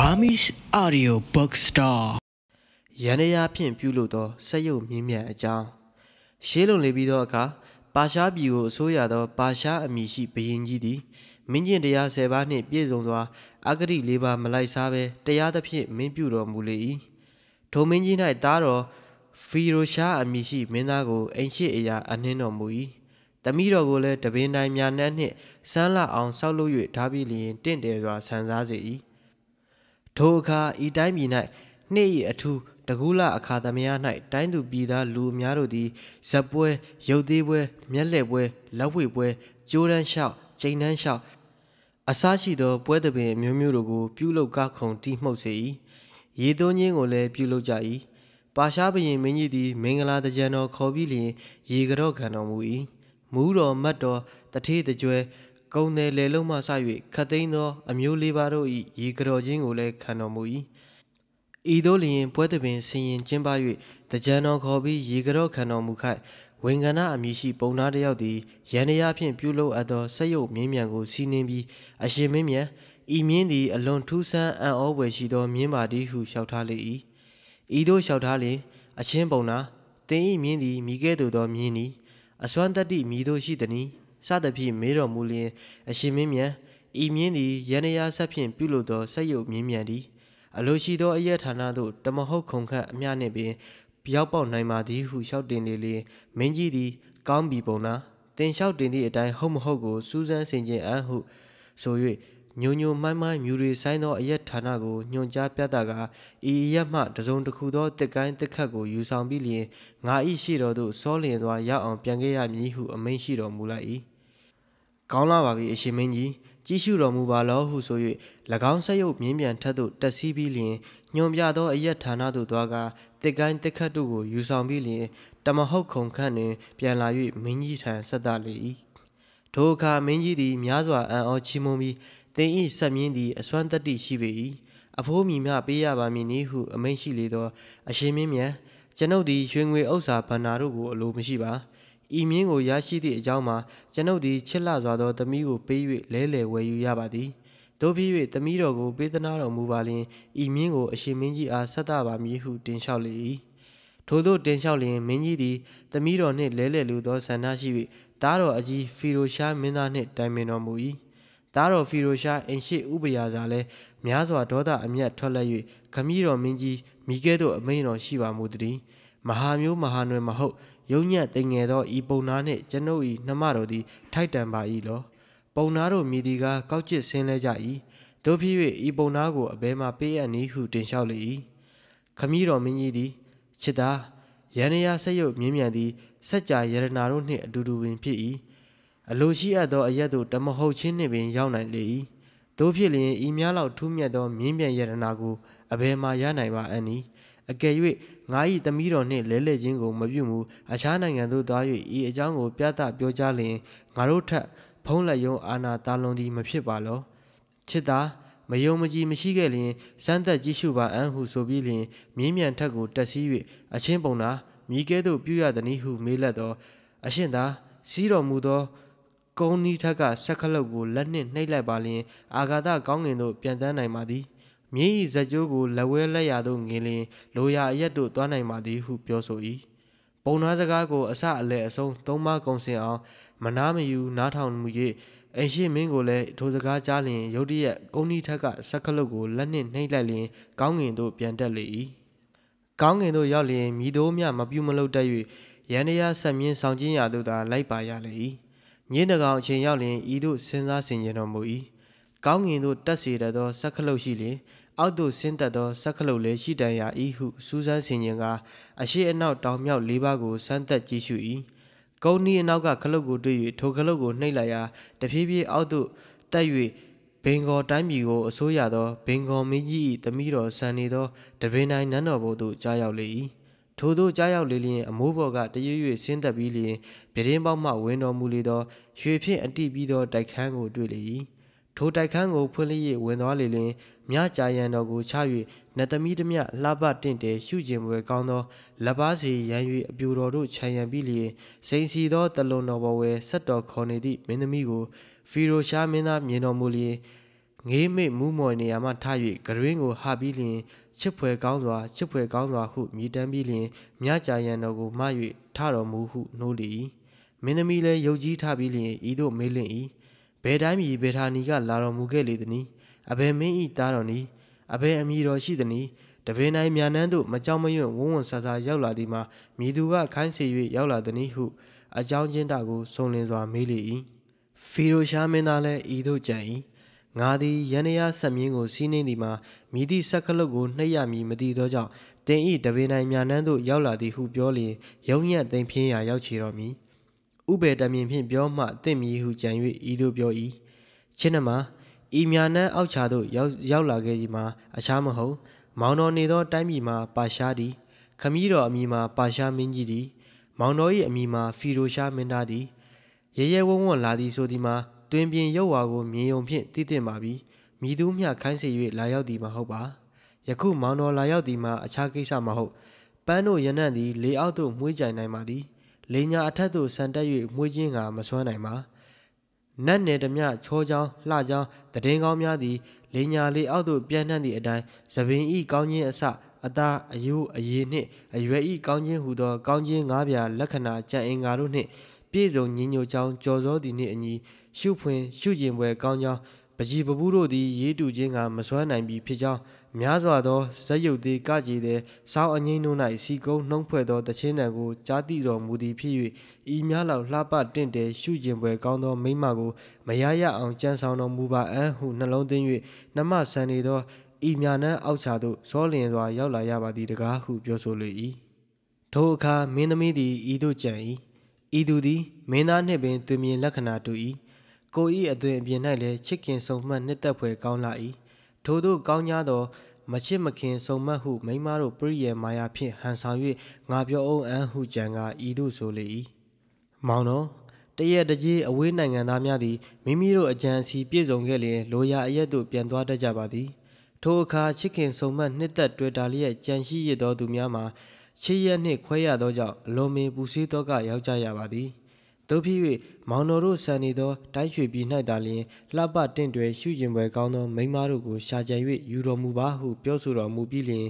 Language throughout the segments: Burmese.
Burmese Audio Book Store ရန်ရာဖြင့်ပြုလုပ်သောစက်ရုပ်မြင်းမြတ်အကြောင်းရှေးလွန်လေပြီးသောအခါပါရှားပြည်ကိုအစိုးရသော ပါရှားအမည်ရှိဘုရင်ကြီးသည်မင်းကျင့်တရား၁၀ပါးနှင့်ပြည့်စုံစွာအဂတိ၄ပါးမလိုက်စားဘဲတရားသဖြင့်မင်းပြုတော်မူလေ၏ထိုမင်းကြီး၌သားတော်ဖီရိုရှားအမည်ရှိမင်းသားကိုအိမ်ရှိအရာ အနှင်းတော်မူ၏။တမိတော်ကိုလည်းတပင်တိုင်းများနှဲ့နှင့်ဆန်းလအောင်ဆောက်လုပ်၍ဓာပြီးလျင်တင့်တယ်စွာဆန်စားစေ၏ထိုအခါဤတိုင်းပြည်၌နေ့၏အထူးတကူလအခါသမယ၌တိုင်းသူပြည်သားလူအများတို့သည်ဇက်ပွဲ ရုပ်သေးပွဲ မျက်လှည့်ပွဲလက်ဝှေ့ပွဲကြိုးတန်းလျှောက်ကျိန်တန်းလျှောက်အစရှိသောပွဲသဘင်အမျိုးမျိုးတို့ကိုပြုလုပ်ကခုံတီးမှုတ်စေ၏ရေသွန်းခြင်းကိုလည်းပြုလုပ်ကြ၏ပါရှားဘရင်မင်းကြီးသည် မင်္ဂလာတကြံတော်ခေါ်ပြီးလျင် ရေကြော့ခံတော်မူ၏မူးတော်မတ်တော်တထေးတကြွယ်ဂုံနယ်လေလုံးမှဆ၍ခတ်သိမ်းသော အမျိုးလေးပါတို့၏ရေကတော်ချင်းကိုလည်းခံတော်မူ၏။ဤသို့လျင်ပွဲတပင်ဆင်ရင်ကျင်းပ၍တကြံတော်ခေါ်ပြီးရေကတော်ခံတော်မူခိုက်ဝင်္ဂနာအမည်ရှိ ပုံနာတယောက်သည် ရန်ရာဖြင့်ပြုလုပ်အပ်သောဆက်ရုပ်မြင်းမြန်ကိုစီးနင်းပြီးအရှင်မင်းမြန်ဤမြင်းသည်အလွန်ထူးဆန်းအံ့ဩဖွယ်ရှိသော မြင်းပါသည်ဟုလျှောက်ထားလေ၏ဤသို့လျှောက်ထားလျင်အချင်းပုံနာတင်ဤမြင်းသည်မိခဲ့သို့သောမြင်းသည်အစွမ်းတတ္တိမိတို့ရှိသည်စသဖြင့်မေးတော်မူလျင် အရှင်မင်းမြန်ဤမြင်းသည်ရန်ရာဆက်ဖြင့်ပြုလုပ်သောဆက်ယုတ်မြင်းမြန်သည်အလိုရှိသောအရက်ဌာနသို့တမဟုတ်ခုံခတ်အမျှနှင့်ပင် ပြောက်ပေါက်နိုင်ပါသည်ဟုလျှောက်တင်လေလျင်မင်းကြီးသည် ကောင်းပြီပုံနာတင်လျှောက်တင်သည့်အတိုင်းဟုတ်မဟုတ်ကိုစူးစမ်းဆင်ခြင်အံ့ဟုဆို၍ညိုညိုမိုင်းမိုင်းမြူတွေဆိုင်သောအရက်ဌာနကိုညွန်ကြားပြသကဤအရက်မှတစုံတစ်ခုသောတက်ကိုင်းတက်ခတ်ကိုယူဆောင်ပြီးလျင်ငါ၏ရှိတော်သို့စောလျင်စွာရောက်အောင်ပြန်ခဲ့ရမည်ဟုအမိန့်ရှိတော်မူလိုက်၏ကောင်းလာပါပြီအရှင်မင်းကြီးကြီးရှုတော်မူပါလောဟုဆို၍၎င်းဆက်ရုပ်မြင်းပြန်ထက်သို့တက်စီးပြီးလျင်ညွန်ပြသောအရက်ဌာနသို့သွားကတစ်ကိုင်းတစ်ခတ်တို့ကိုယူဆောင်ပြီးလျင်တမဟုတ်ခုံခန့်တွင်ပြန်လာ၍မင်းကြီးထံဆက်သလေ၏ထိုအခါမင်းကြီးသည်များစွာအံ့ဩချီးမွမ်းပြီးတင်ဤဆက်မြင်းသည်အစွမ်းတတ္တိရှိပေ၏အဖိုးမိမပေးရပါမည်နည်းဟုအမိန့်ရှိလေသောအရှင်မင်းမြတ်ကျွန်ုပ်သည်ရွှေငွေဥစ္စာဗန္နာတို့ကိုအလိုမရှိပါဤမြင်းကိုရရှိသည့်အကြောင်းမှာကျွန်ုပ်သည်ချစ်လှစွာသောသမီးကို ပေး၍လဲလှယ်ဝယ်ယူရပါသည်တို့ဖြစ်၍သမီးတော်ကိုပေးသနာတော်မူပါလျင်ဤမြင်းကိုအရှင်မင်းကြီးအားဆက်သပါမည်ဟုတင်လျှောက်လေ၏ထို့သောတင်လျှောက်လျင်မင်းကြီးသည်သမီးတော်နှင့်လဲလှယ်လိုသောဆန္ဒရှိ၍တားတော်အကြီးဖီရိုရှားမင်းသားနှင့်တိုင်ပင်တော်မူ၏တားတော်ဖီရိုရှားအင်ရှိဥပယာစာလဲများစွာဒေါသအမျက်ထွက်လက်၍ခမည်းတော်မင်းကြီးမိကဲ့သို့အမိန်တော်ရှိပါမူသည်မဟာမျိုးမဟာနွယ်မဟုတ်ယုံညံ့တိမ်ငယ်သောဤပုံနာနှင့်ကျွန်ုပ်၏နှမတော်သည် ထိုက်တန်ပါ၏လော ပုံနာတို့မြည်ဒီကားကောက်ကျစ်ဆင်းလဲကြ၏တို့ဖြစ်၍ဤပုံနာကိုအဘဲမှပေးအပ်နည်းဟုတင်လျှောက်လေ၏ခမည်းတော်မင်းကြီးသည်ချစ်သားယန္နရာဆက်ရုပ်မြင်းမြန်သည်စัจ जा ယရနာတို့နှင့်အတူတူပင်ဖြစ်၏အလိုရှိအပ်သောအရက်တို့တမဟုတ်ချင်းနှင့်ပင်ရောက်နိုင်လေ၏တို့ဖြစ်လျင်ဤများလောက်ထူးမြတ်သော မြင်းမြန်ယရနာကိုအဘယ်မှရနိုင်ပါအံ့နည်းအကယ်၍ငါ၏သမီးတော်နှင့်လဲလှယ်ခြင်းကိုမပြုမူအခြားနိုင်ငံသို့သွား၍ဤအကြောင်းကိုပြသပြောကြားလျင်ငါတို့ထက်ဖုံးလက်ယုံအာနာတာလွန်သည်မဖြစ်ပါလောချစ်သားမယုံမကြည်မရှိခဲ့လျင်စမ်းသက်ကြည့်ရှုပါအံ့ဟုဆိုပြီးလျင်မြင်းမြန်ထက်ကို တက်စီး၍အချင်းပုံသာမိကဲသို့ပြုရသည်နည်းဟုမေးလက်သော အရှင်သာစီးတော်မူသောကုန်းဤထက်ကဆက်ခလုတ်ကိုလက်နှင့်နှိပ်လိုက်ပါလျင် အာဃာတကောင်းငင်သို့ပြန်တန်းနိုင်ပါသည်။မြေဤဇကြိုးကိုလက်ဝဲလက်ရာသို့ငင်းလင်းလိုရာအရက်တို့သွားနိုင်ပါသည်ဟုပြောဆို၏ပုံနာစကားကို အစအလယ်အဆုံးသုံးပါကုံစင်အောင်မနာမယူနားထောင်မှု၍အိမ်ရှိမင်းကိုလည်းထိုစကားကြားလျင်ရုတ်တရက်ကုန်းဤထက်ကစက်ခလုတ်ကိုလက်နှင့်နှိပ်လိုက်လျင်ကောင်းငင်သို့ပြန်တက်လေ၏ကောင်းငင်သို့ရောက်လျင်မိတို့မြမပြူမလုတ်တတ်၍ရန်ရဆက်မြင်းဆောင်ကျင်းရာသို့သာလိုက်ပါရလေ၏ညင်းတကောင်အချိန်ရောက်လျင်ဤသို့စဉ်းစားဆင်ခြင်တော်မူ၏ကောင်းငင်သို့တက်စေတသောစက်ခလုတ်ရှိလျင်အောက်သို့ဆင်းသက်သောစက်ခလုတ်လည်းရှိတန်ရာဤဟုစူးစမ်းဆင်ခြင်ကအရှိအနောက်တောင်မြောက်၄ပါးကိုစမ်းသက်ကြည့်ရှု၏ကုန်းဤအနောက်ကခလုတ်ကိုတွေ့၍ထိုခလုတ်ကိုနှိပ်လိုက်ရာတဖြည်းဖြည်းအောက်သို့တက်၍ဘင်္ဂေါ်တိုင်းပြည်ကိုအစိုးရသောဘင်္ဂေါ်မင်းကြီး၏တမိတော်ဆန်နေသောတပင်တိုင်းနန်းတော်ဘို့သို့ကြားရောက်လေ၏ထိုသို့ကြားရောက်လေလျင် အမိုးဘော်ကတရွေ့ရွေ့ဆင်းသက်ပြီးလျင်ပြတင်းပေါက်မှဝင်တော်မူလေသောရွှေဖြင့်အတိပြီးသောတိုက်ခန်းကိုတွေ့လေ၏ထိုတိုက်ခန်းကိုဖွင့်လျက်ဝင်သွားလေလင်မြကြာရန်တော်ကိုချ၍နတ်သမီးသည်မလှပတင့်တယ်ရှုကျင်ပွဲကောင်းသောလက်ပါစီရန်၍အပြူတော်တို့ခြံရံပြီးလျင်စိန်စီသောတလွန်တော်ဘဝဲဆက်တော်ခေါ်နေသည့်မင်းသမီးကိုဖီရိုရှားမင်းသားမြင်တော်မူလျင်ငေးမိမူးမော်နေရာမှထ၍ဂရင်းကိုဟပြီးလျင်ချစ်ဖွယ်ကောင်းစွာချစ်ဖွယ်ကောင်းစွာဟုမြည်တမ်းပြီးလျင်မြကြာရန်တော်ကိုမှ၍ထတော်မူဟုနှိုးလေ၏မင်းသမီးလည်းယုတ်ကြီးထပြီးလျင်ဤသို့မေးလင့်၏ဘယ်တိုင်းပြည်ဘယ်ဌာနီကလာတော်မူခဲ့လေသနည်းအဘယ်မင်းဤသားတော်နီအဘယ်အမည်တော်ရှိသနည်းတပင်တိုင်းမြန်နှန်းသို့မကြောက်မရွံ့ဝုန်းဝုန်းဆာဆာရောက်လာသည်မှာမိသူကခိုင်းစေ၍ရောက်လာသည်နည်းဟုအကြောင်းချင်းတာကိုစုံလင်စွာမေးလေ၏ဖီရိုရှားမင်းသားလည်းဤသို့ကြံ၏ငါသည်ယန္နရာဆက်မြင်းကိုစီးနှင်းသည်မှာမိသည့်ဆက်ခလုတ်ကိုနှိပ်ရမည်မသိသောကြောင့်တင်ဤတပင်တိုင်းမြန်နှန်းသို့ရောက်လာသည်ဟုပြောလျင်ရုံညက်သိမ်ဖြင်းရာရောက်ချေတော်မူ၏ဥပေတမင်ဖြင့်ပြောမှတင့်မည်ဟုကြံ၍ဤသို့ပြော၏ချင်းနမှာဤမြာနန်းအောက်ခြာသို့ရောက်ရောက်လာခဲ့သည်မှာအခြားမဟုတ် မောင်တော်နေသောတိုင်းပြည်မှာပါရှားသည်ခမည်းတော်အမိမှာပါရှားမင်းကြီးသည်မောင်တော်၏အမိမှာဖီရိုရှားမင်းသားသည်ရဲရဲဝံ့ဝံ့လာသည်ဆိုသည်မှာတွင်ပြင်ရုပ်ဝါကိုမြင်ုံဖြင့်သိတင်ပါပြီမိသူမျှခိုင်းစေ၍လာရောက်သည်မဟုတ်ပါယခုမောင်တော်လာရောက်သည်မှာအခြားကိစ္စမဟုတ်ပန်းတို့ရနံ့သည်လေအောက်သို့မွေးကြိုင်နိုင်ပါသည်လေညာအထက်သို့ဆန်တက်၍မွေးချင်းကမစွမ်းနိုင်ပါနတ်နယ်တမျှချောချောင်းလှချောင်းတည်င်းကောင်းများသည် လေညာလေးအောက်သို့ပြန့်နှံ့သည့်အတိုင်းသပင်ဤကောင်းခြင်းအစအသားအယိုးအရည်နှင့်အရွယ်ဤကောင်းခြင်းဟူသောကောင်းခြင်း၅ပြားလက္ခဏာကြံအင်္ဂါတို့နှင့်ပြည့်စုံညီညွတ်ကြောင်းကြော်စောသည်နှင့်အညီရှုဖွင်ရှုကျင်ပွဲကောင်းကြောင်းပကြီးပပူးတို့သည်ရေးတူခြင်းကမစွမ်းနိုင်ပြီဖြစ်ကြောင်းများစွာသောဇက်ရုပ်သေးကကြည်သည်စောင်းအငိမ့်တို့၌စီကုန်းနှုံးဖွဲ့သောတခြင်းတံကိုကြားသိတော်မူသည်ဖြစ်၍ဤများလောက်လှပတင့်တယ်ရှုကျင်ပွဲကောင်းသောမိမကိုမရရအောင်ကြံဆောင်တော်မူပါအံ့ဟုနှလုံးသွင်း၍နှမဆန်နေသောဤမြာနန်းအောက်ခြာသို့ဇောလျင်စွာရောက်လာရပါသည်တကားဟုပြောဆိုလေ၏ထိုအခါမင်းသမီးသည်ဤသို့ကြံ၏ဤသူသည်မင်းသားနှင့်ပင်သူမြင်လက္ခဏာတူ၏ကိုဤအသွင်အပြင်၌လည်းချစ်ခင်ဆုံမှတ်နှစ်သက်ဖွယ်ကောင်းလာ၏ထို့သို့ကောင်းများသောမချစ်မခင်စုံမတ်ဟုမိမတို့ပရိယေမာယာဖြင့်ဟန်ဆောင်၍ငါပြောအောင်အန်ဟုကြံကဤသို့ဆိုလေ၏မောင်တော်တရက်တကြီးအဝေးနိုင်ငံသားများသည်မိမိတို့အကြံစီပြည့်စုံခဲ့လျင်လိုရာအရက်သို့ပြန်သွားတတ်ကြပါသည်ထိုအခါချစ်ခင်စုံမတ်နှစ်သက် တွေ့တာလျက်ကြံရှိရသောသူများမှာချစ်ရက်နှင့်ခွဲရသောကြောင့်အလွန်ပင်ပူဆွေးသောကရောက်ကြရပါသည်တို့ဖြစ်၍မောင်တော်တို့ဆန်နေသောတိုက်ရွှေပြည်၌သာလျှင်လှပတင့်တွယ်ရှုရင်ပွဲကောင်းသောမိမတို့ကိုရှာကြံ၍ယူတော်မူပါဟုပြောဆိုတော်မူပြီးလျှင်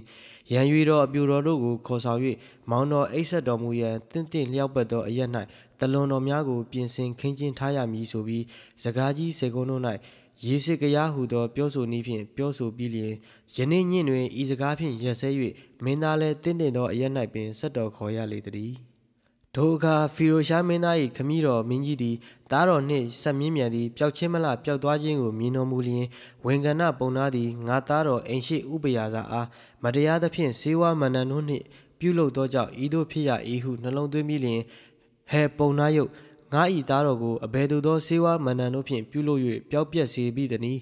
ရန်၍တော်အပြူတော်တို့ကိုခေါ်ဆောင်၍မောင်တော်အိတ်ဆက်တော်မူရန်တင့်တင့်လျောက်ပတ်သောအရက်၌တလွန်တော်များကိုပြင်ဆင်ခင်းကျင်းထားရမည်ဆိုပြီးစကားကြီးစေကုန်းတို့၌ရေစစ်ကရားဟုသောပြောဆိုနည်းဖြင့်ပြောဆိုပြီးလျင်ယနေ့ညတွင်ဤစကားဖြင့်ရက်စဲ၍မင်းသားလည်းတင့်တင့်သောအရက်၌ပင်ဆက်တော်ခေါ်ရလေသည်ဒိုအခါဖီရိုရှားမင်းသား၏ခမည်းတော်မင်းကြီးသည်တားတော်နှင့်ဆက်မြင်းမြန်သည်ပျောက်ချင်းမလားပျောက်သွားခြင်းကိုမြင်တော်မူလျင်ဝင်ကဏပုံနာသည်ငါတားတော်အိမ်ရှိဥပယာစာအားမတရားသဖြင့်ဈေးဝါမန္တန်တို့နှင့်ပြုလုပ်သောကြောင့်ဤသို့ဖြစ်ရ၏ဟုနှလုံးသွင်းမိလျင်ဟဲပုံနာယုတ်ငါ၏တားတော်ကိုအဘယ်သို့သောဈေးဝါမန္တန်တို့ဖြင့်ပြုလုပ်၍ပျောက်ပျက်စေပြီတနည်း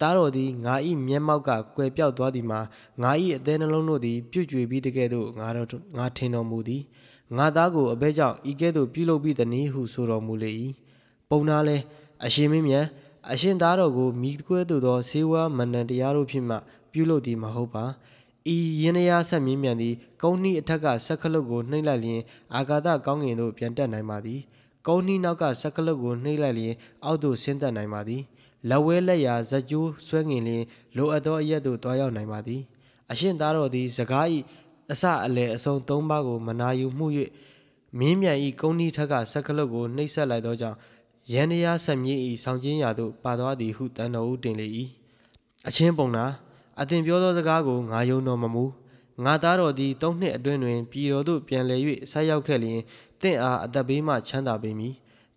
တားတော်သည်ငါ၏မျက်မှောက်ကကွယ်ပြောက်သွားသည်မှာငါ၏အသေးနှလုံးတို့သည် ပြုတ်ကျွေပြီးတကယ်သို့ငါတော်ငါထင်တော်မူသည်။ငါသားကိုအဘဲကြောင့်ဤကဲ့သို့ပြုလုပ်ပြီးသည်နည်းဟုဆိုတော်မူလေ၏ပုံနာလဲအရှင်မင်းမြတ်အရှင်သားတော်ကိုမိကွဲသို့သောဇေဝမန္တန်တရားတို့ဖြင့်မှပြုလုပ်သည်မဟုတ်ပါဤရင်းရဆက်မြင်းမြန်သည်ကုန်းနှီးအထက်ကဆက်ကလုတ်ကိုနှိမ့်လိုက်လျင်အာကာသကောင်းကင်သို့ပြန်တက်နိုင်ပါသည်ကုန်းနှီးနောက်ကဆက်ကလုတ်ကိုနှိမ့်လိုက်လျင်အောက်သို့ဆင်းသက်နိုင်ပါသည်လက်ဝဲလက်ရာဇကြိုးဆွဲငင်လျင်လိုအပ်သောအရက်သို့တွားရောက်နိုင်ပါသည်အရှင်သားတော်သည်စကား၏အစအလယ်အဆုံးသုံးပါးကိုမနာယူမှု၍မင်းမြန်ဤကုန်းဤထက်ကဆက်ကလုတ်ကိုနှိပ်ဆက်လိုက်သောကြောင့်ရန်ရာဆက်မြေဤဆောင်ချင်းရာသို့ပါသွားသည်ဟုတန်တော်ဦးတင်လေ၏အချင်းပုံနာအတင်ပြောသောစကားကိုငါယုံတော်မမူငါသားတော်သည်သုံးနှစ်အတွင်းတွင်ပြည်တော်သို့ပြန်လည်၍ဆက်ရောက်ခဲ့လျင်တင့်အားအသက်ဘေးမှချမ်းသာပေမည်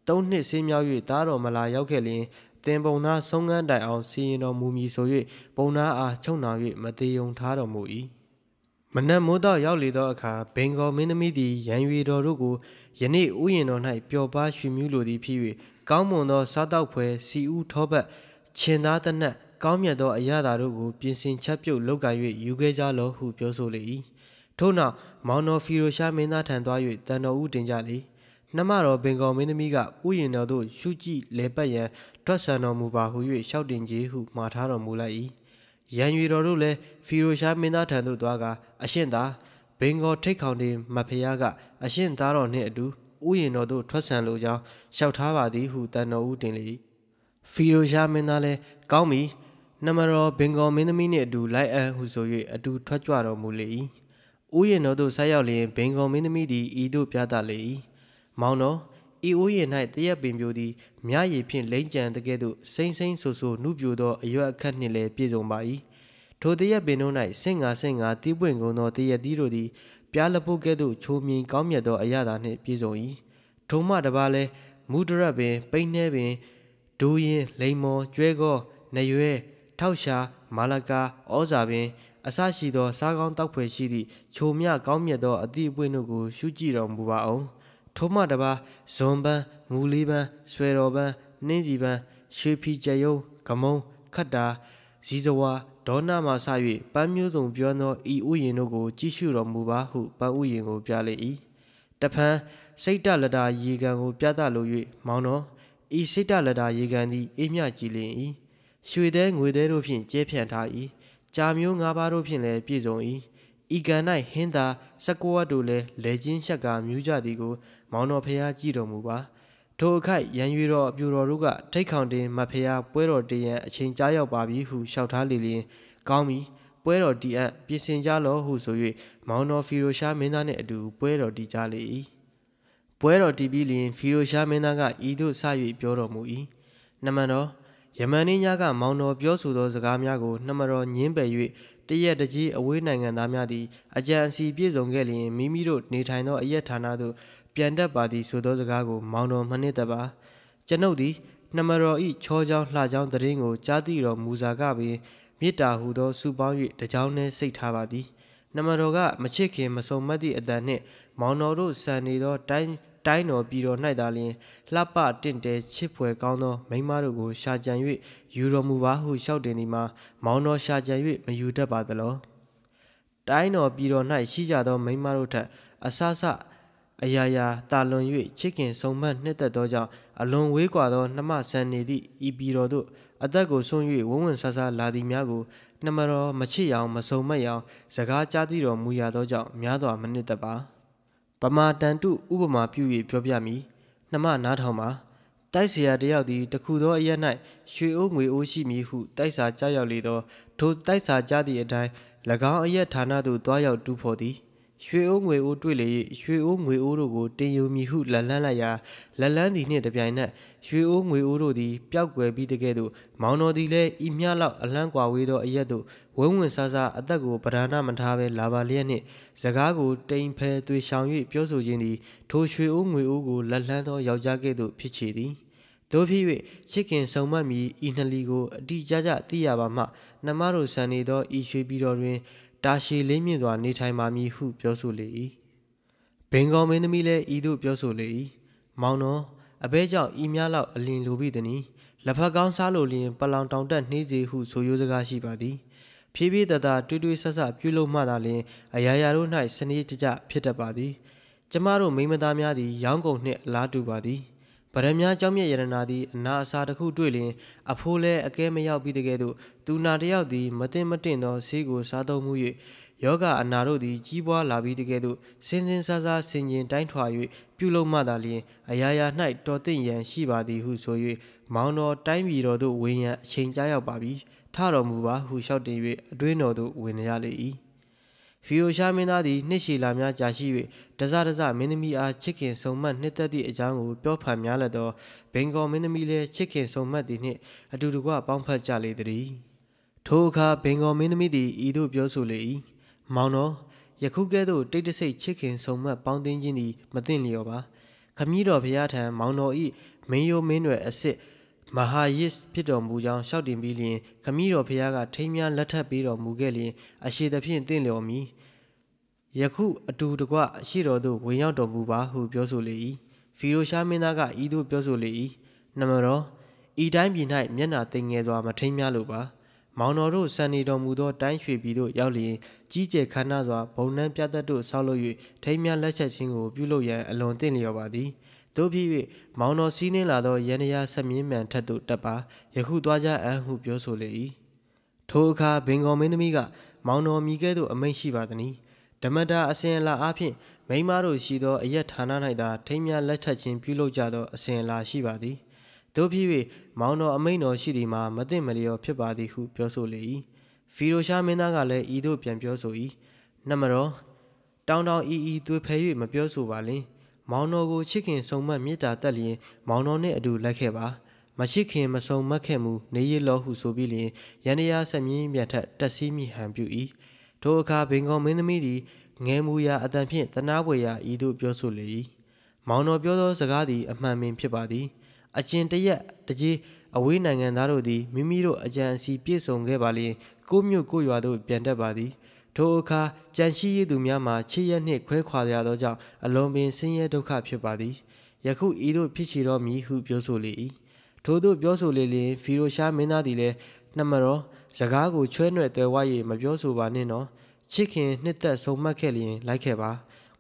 သုံးနှစ်ဆင်းမြောက်၍သားတော်မလာရောက်ခဲ့လျင်တင်ပုံနာဆုံးခန်းတိုင်အောင်စီရင်တော်မူမည်ဆို၍ပုံနာအားချုံနှောင်၍မသေးယုံထားတော်မူ၏မနက်မိုးတော့ရောက်လေသောအခါဘင်္ဂောမင်းသမီးသည်ရန်ရွေတော်တို့ကိုယနေ့ဥယျာဉ်တော်၌ပျော်ပါရွှင်မြူးလိုသည်ဖြစ်၍ကောင်းမွန်သောစားတောက်ဖွယ်စီဦးထောပတ်ခြင်သားတနက်ကောင်းမြတ်သောအရာသာတို့ကိုပြင်ဆင်ချက်ပြုတ်လောက်က၍ယူခဲ့ကြလောဟုပြောဆိုလေ၏ထို့နောက်မောင်တော်ဖီရိုရှာမင်းသားထံသွား၍တန်တော်ဦးတင်ကြလေနှမတော်ဘင်္ဂောမင်းသမီးကဥယျာဉ်တော်သို့ရှုကြည့်လေပတ်ရန်တွတ်ဆန်တော်မူပါဟု၍ရှောက်တင်ကြီးဟုမှာထားတော်မူလိုက်၏ရန်ရီတော်တို့လည်းဖီရိုရှားမင်းသားထံသို့သွားကအရှင်သာဘင်္ဂေါ်ထိတ်ခေါင်တင်မဖရားကအရှင်သားတော်နှင့်အတူဥယျာဉ်တော်သို့ထွက်ဆန်လိုကြောင်းလျှောက်ထားပါသည်ဟုတန်တော်ဦးတင်လေဖီရိုရှားမင်းသားလည်းကောင်းပြီနမရောဘင်္ဂေါ်မင်းသမီးနှင့်အတူလိုက်အန်ဟုဆို၍အတူထွက်ကြွတော်မူလေ၏ဥယျာဉ်တော်သို့ဆက်ရောက်လျင်ဘင်္ဂေါ်မင်းသမီးသည်ဤသို့ပြသလေ၏မောင်တော်ဤဥယျာဉ်၌တရက်ပင်ပြိုသည်မြရည်ဖြင့်လိမ့်ကြံတကဲ့သို့စိမ့်စိမ့်ဆူဆူနုပြိုသောအရွက်အခက်နှင့်လည်းပြည့်စုံပါ၏ထိုတရက်ပင်တို့၌ဆင့်ငါဆင့်ငါတီးပွင့်ကုန်သောတရက်သီးတို့သည်ပြားလပုတ်ကဲ့သို့ချိုးမြင်ကောင်းမြတ်သောအရာသာနှင့်ပြည့်စုံ၏ထိုမှတပါလဲမူဒရပင်ပိန်းနှဲပင်ဒူးရင်လိန်မော်ကျွဲကောနရွဲထောက်ရှာမာလကာဩဇာပင် အစရှိသောစားကောင်းတောက်ဖွယ်ရှိသည့်ချိုမြကောင်းမြတ်သောအသည့်အပွင့်တို့ကိုရှုကြည့်တော်မူပါအောင်ထိုမှတပါဇွန်ပန်းငူလေးပန်းဆွဲတော်ပန်းနှင်းစီပန်းရွှေဖီကြယုံဂမုံခတ်တာဇီဇဝါဒေါနာမှစ၍ပန်းမျိုးစုံပြောသောဤဥယျင်တို့ကို ကြည့်ရှုတော်မူပါဟုပန်းဥယျင်ကိုပြလေ၏တဖန်စိတ်တလတာရေကန်ကိုပြသလို၍မောင်တော်ဤစိတ်တလတာရေကန်သည်အေးမြကြည်လင်၏ရွှေသည်ငွေသည်တို့ဖြင့်ကျဲဖြန့်ထား၏ကြာမျိုး၅ပါးတို့ဖြင့်လည်းပြည့်စုံ၏ဤကန်၌ဟင်းသာစကောဝတ်တို့လည်းလေချင်းရှက်ကမြူးကြသည်ကိုမောင်တော်ဖျားကြည်တော်မူပါထိုအခိုက်ရန်ရွေတော်အပြူတော်တို့ကထိတ်ခေါင်တင်မဖျားပွဲတော်တည်ရန်အချိန်ကြားရောက်ပါပြီဟုလျှောက်ထားလေလျင်ကောင်းပြီပွဲတော်တည်အပ်ပြင်ဆင်ကြလောဟုဆို၍မောင်တော်ဖီရိုရှားမင်းသားနှင့်အတူပွဲတော်တည်ကြလေ၏ပွဲတော်တည်ပြီးလျင် ဖီရိုရှားမင်းသားကဤသို့ဆ၍ပြောတော်မူ၏နမန်တော်ယမန်နေ့ညကမောင်တော်ပြောဆိုသောစကားများကိုနှမတော်ညင်းပယ်၍တရက်တကြီးအဝေးနိုင်ငံသားများသည်အကြံအစီပြည့်စုံခဲ့လျင်မိမိတို့နေထိုင်သောအရက်ဌာနသို့ပြန်တတ်ပါသည်ဆိုသောစကားကို မောင်တော်မနှစ်တပါကျွန်ုပ်သည်နှမတော်ဤချောချောင်းလှချောင်းတရင်ကို ကြားသိတော်မူစာကပင်မေတ္တာဟုသောစုပေါင်း၍တကြောင်းနှင့်စိတ်ထားပါသည်နှမတော်ကမချစ်ခင်မစုံမက်သည့်အတန်နှင့် မောင်တော်တို့ဆန်နေသော တိုင်းတိုင်းတော်ပြည်တော်၌သာလျှင်လှပတင့်တဲချစ်ဖွယ်ကောင်းသောမိမတို့ကို ရှာကြံ၍ယူတော်မူပါဟုလျှောက်တင်သည်မှာမောင်တော်ရှာကြံ၍မယူတတ်ပါသလောတိုင်းတော်ပြည်တော်၌ရှိကြသောမိမတို့ထက်အဆဆအယားယာတာလွန်၍ချစ်ခင်ဆုံမတ်နှစ်သက်သောကြောင့်အလွန်ဝေးကွာသောနှမဆန်နေသည့်ဤပြည်တော်သို့အသက်ကိုဆွံ့၍ဝန်းဝင်ဆဆလာသည်များကိုနှမတော်မချစ်ရောင်မဆုံမတ်ရောင်စကားကြားသည့်တော်မူရသောကြောင့်များစွာမနှစ်သက်ပါပမာတန်တုဥပမာပြု၍ပြောပြမည်နှမနားထောင်ပါတိုက်เสียတယောက်သည်တခုသောအရ၌ရွှေအိုးငွေအိုးရှိမည်ဟုတိုက်စာကြားရောက်လေသော ထိုတိုက်စာကြားသည့်အတိုင်း၎င်းအရဌာနသို့တွားရောက်တူဖော်သည်ရွှေအိုးငွေအိုးတွေ့လေ၍ရွှေအိုးငွေအိုးတို့ကိုတင်ယူမိဟုလက်လန်းလိုက်ရာလက်လန်းသည်နှင့်တပြိုင်နက်ရွှေအိုးငွေအိုးတို့သည်ပျောက်ကွယ်ပြီးတကဲ့သို့မောင်တော်သည်လည်းဤမျှလောက်အလန်းကွာဝေးသော အရက်သို့ဝင်းဝင်ဆဆအသက်ကိုပဓာဏမထားဘဲလာပါလျက်နှင့်စကားကိုတိမ်ဖဲသွေရှောင်၍ပြောဆိုခြင်းသည်ထိုရွှေအိုးငွေအိုးကိုလက်လန်းသောယောက်ျားကဲ့သို့ဖြစ်ချေသည်တို့ဖြစ်၍ချစ်ခင်ဆုံမတ်မီဤနှလီကိုအတိအကျကျသိရပါမှနှမတို့ဆန်နေသောဤရွှေပြည်တော်တွင်တာရှည်လေးမြင့်စွာ နေထိုင်ပါမည်ဟုပြောဆိုလေ၏ဘင်္ဂောမင်းသမီးလည်းဤသို့ပြောဆိုလေ၏မောင်တော်အဘဲကြောင့်ဤများလောက်အလင်လိုပြီသည်လက်ဖက်ကောင်းစားလိုလျင်ပလောင်တောင်တက်နှေးစေဟုဆိုရိုးစကားရှိပါသည်ဖြည်းဖြည်းတသာ တွေးတွေးဆဆပြုလုပ်မှသာလျှင်အရာရာတို့၌စနစ်တကျဖြစ်တတ်ပါသည်ကျမတို့မိမသားများသည် ရောင်းကုန်နှင့်အလားတူပါသည်ဗရမ ्या ကြောင့်မြတ်ယရနာသည်အနာအဆာတစ်ခုတွေ့လျင် အဖိုးလည်းအကဲမရောက်ပြီးတကယ်သို့သူနာတယောက်သည်မတင်မတင်သောဆေးကိုစားသုံးမှု၍ယောဂအနာတို့သည်ကြီးပွားလာပြီးတကယ်သို့စင်စင်ဆာဆာဆင်ခြင်တိုင်းထွာ၍ပြုလုပ်မှသာလျှင်အရာရာ၌တော်တင့်ရန်ရှိပါသည်ဟုဆို၍မောင်တော်တိုင်းပြည်တော်သို့ဝင်ရန်အချိန်ကြာရောက်ပါပြီထတော်မူပါဟုလျှောက်တင်၍အတွင်းတော်သို့ဝင်ရလေ၏ဖီယိုရှာမင်းသားသည်နှစ်ရှည်လာများကြာရှိ၍တစတစမင်းသမီးအားချစ်ခင်ဆုံမတ်နှစ်သက်သည့်အကြောင်းကိုပြောဖန်များလက်သောဘင်္ဂောမင်းသမီးလည်းချစ်ခင်ဆုံမတ်သည်နှင့်အတူတကွပေါင်းဖက်ကြလေသည်ထိုအခါဘင်္ဂောမင်းသမီးသည်ဤသို့ပြောဆိုလေ၏မောင်တော်ယခုကဲ့သို့တိတ်တဆိတ်ချစ်ခင်ဆုံမတ်ပေါင်းသင်းခြင်းသည်မသင့်လျော်ပါခမည်းတော်ဘုရားထံမောင်တော်ဤမင်းယိုမင်းရွယ်အစ်စ်မဟာယစ်ဖြစ်တော်မူကြောင်းရှောက်တင်ပြီးလျင်ခမည်းတော်ဖျားကထိမ်းများလက်ထပ်ပေးတော်မူခဲ့လျင်အရှိသဖြင့်တင့်လျော်မည်ယခုအတူတကွအရှိတော်သို့ဝင်ရောက်တော်မူပါဟုပြောဆိုလေ၏ဖီရိုရှားမင်းသားကဤသို့ပြောဆိုလေ၏နမတော်ဤတိုင်းပြည်၌မျက်နာသိငယ်စွာမထိမ်းများလိုပါမောင်တော်တို့စံနေတော်မူသောတိုင်းရွှေပြည်သို့ရောက်လျင်ကြီးကျယ်ခမ်းနားစွာဘုံနှံပြတ်သက်တို့ဆောက်လုပ်၍ထိမ်းများလက်ချက်ချင်းကိုပြုလုပ်ရန်အလွန်တင့်လျော်ပါသည်။တို့ဖြစ်၍မောင်တော်စီးနှင်းလာသောရန်ရာဆက်မြင်းမှန်ထက်သို့တက်ပါယခုသွားကြအံ့ဟုပြောဆိုလေ၏ထိုအခါဘင်္ဂောမင်းသမီးကမောင်တော်မိကဲ့သို့အမိန့်ရှိပါသည်ဓမ္မတာအစဉ်လာအားဖြင့်မိမတို့ရှိသောအရက်ဌာန၌သာထိမ်းမြလက်ထက်ခြင်းပြုလုပ်ကြသောအစဉ်လာရှိပါသည်တို့ဖြစ်၍မောင်တော်အမိန့်တော်ရှိသည်မှာမသိမလျော်ဖြစ်ပါသည်ဟုပြောဆိုလေ၏ဖီရိုရှားမင်းသားကလည်းဤသို့ပြန်ပြောဆို၏နှမတော်တောင်းတောင်းဤဤသွေဖဲ၍မပြောဆိုပါလင်။မောင်တော်ကိုချစ်ခင်ဆုံမတ်မေတ္တာတက်လျင်မောင်တော်နှင့်အတူလက်ခဲ့ပါမရှိခင်မဆုံမတ်ခဲ့မူနေရလောဟုဆိုပြီးလျင်ရန်ရာဆက်မြင်းမြတ်ထက်တက်စီးမိဟန်ပြု၏ထိုအခါဘင်ကောင်မင်းသမီးသည်ငဲမူရာအတန်ဖြင့်တနာပွေရာဤသို့ပြောဆိုလေ၏မောင်တော်ပြောသောစကားသည်အမှန်ပင်ဖြစ်ပါသည်အကျင်တရက်တကြီးအဝေးနိုင်ငံသားတို့သည်မိမိတို့အကြံအစီပြည့်စုံခဲ့ပါလျင်ကိုမြို့ကိုရွာသို့ပြန်တက်ပါသည်။ထိုအခါကြံရှိရသူများမှာချစ်ရက်နှင့်ခွဲခွာရသောကြောင့်အလွန်ပင်ဆင်းရဲဒုက္ခဖြစ်ပါသည်ယခုဤသို့ဖြစ်ချေတော်မူဟုပြောဆိုလေ၏ထိုသို့ပြောဆိုလေလျင်ဖီရိုရှားမင်းသားသည်လည်းနှမတော်စကားကိုချွဲနှွယ်တယ်ဝါ၍မပြောဆိုပါနှင့်တော့ချစ်ခင်နှစ်သက်ဆုံးမခဲ့လျင်လိုက်ခဲ့ပါ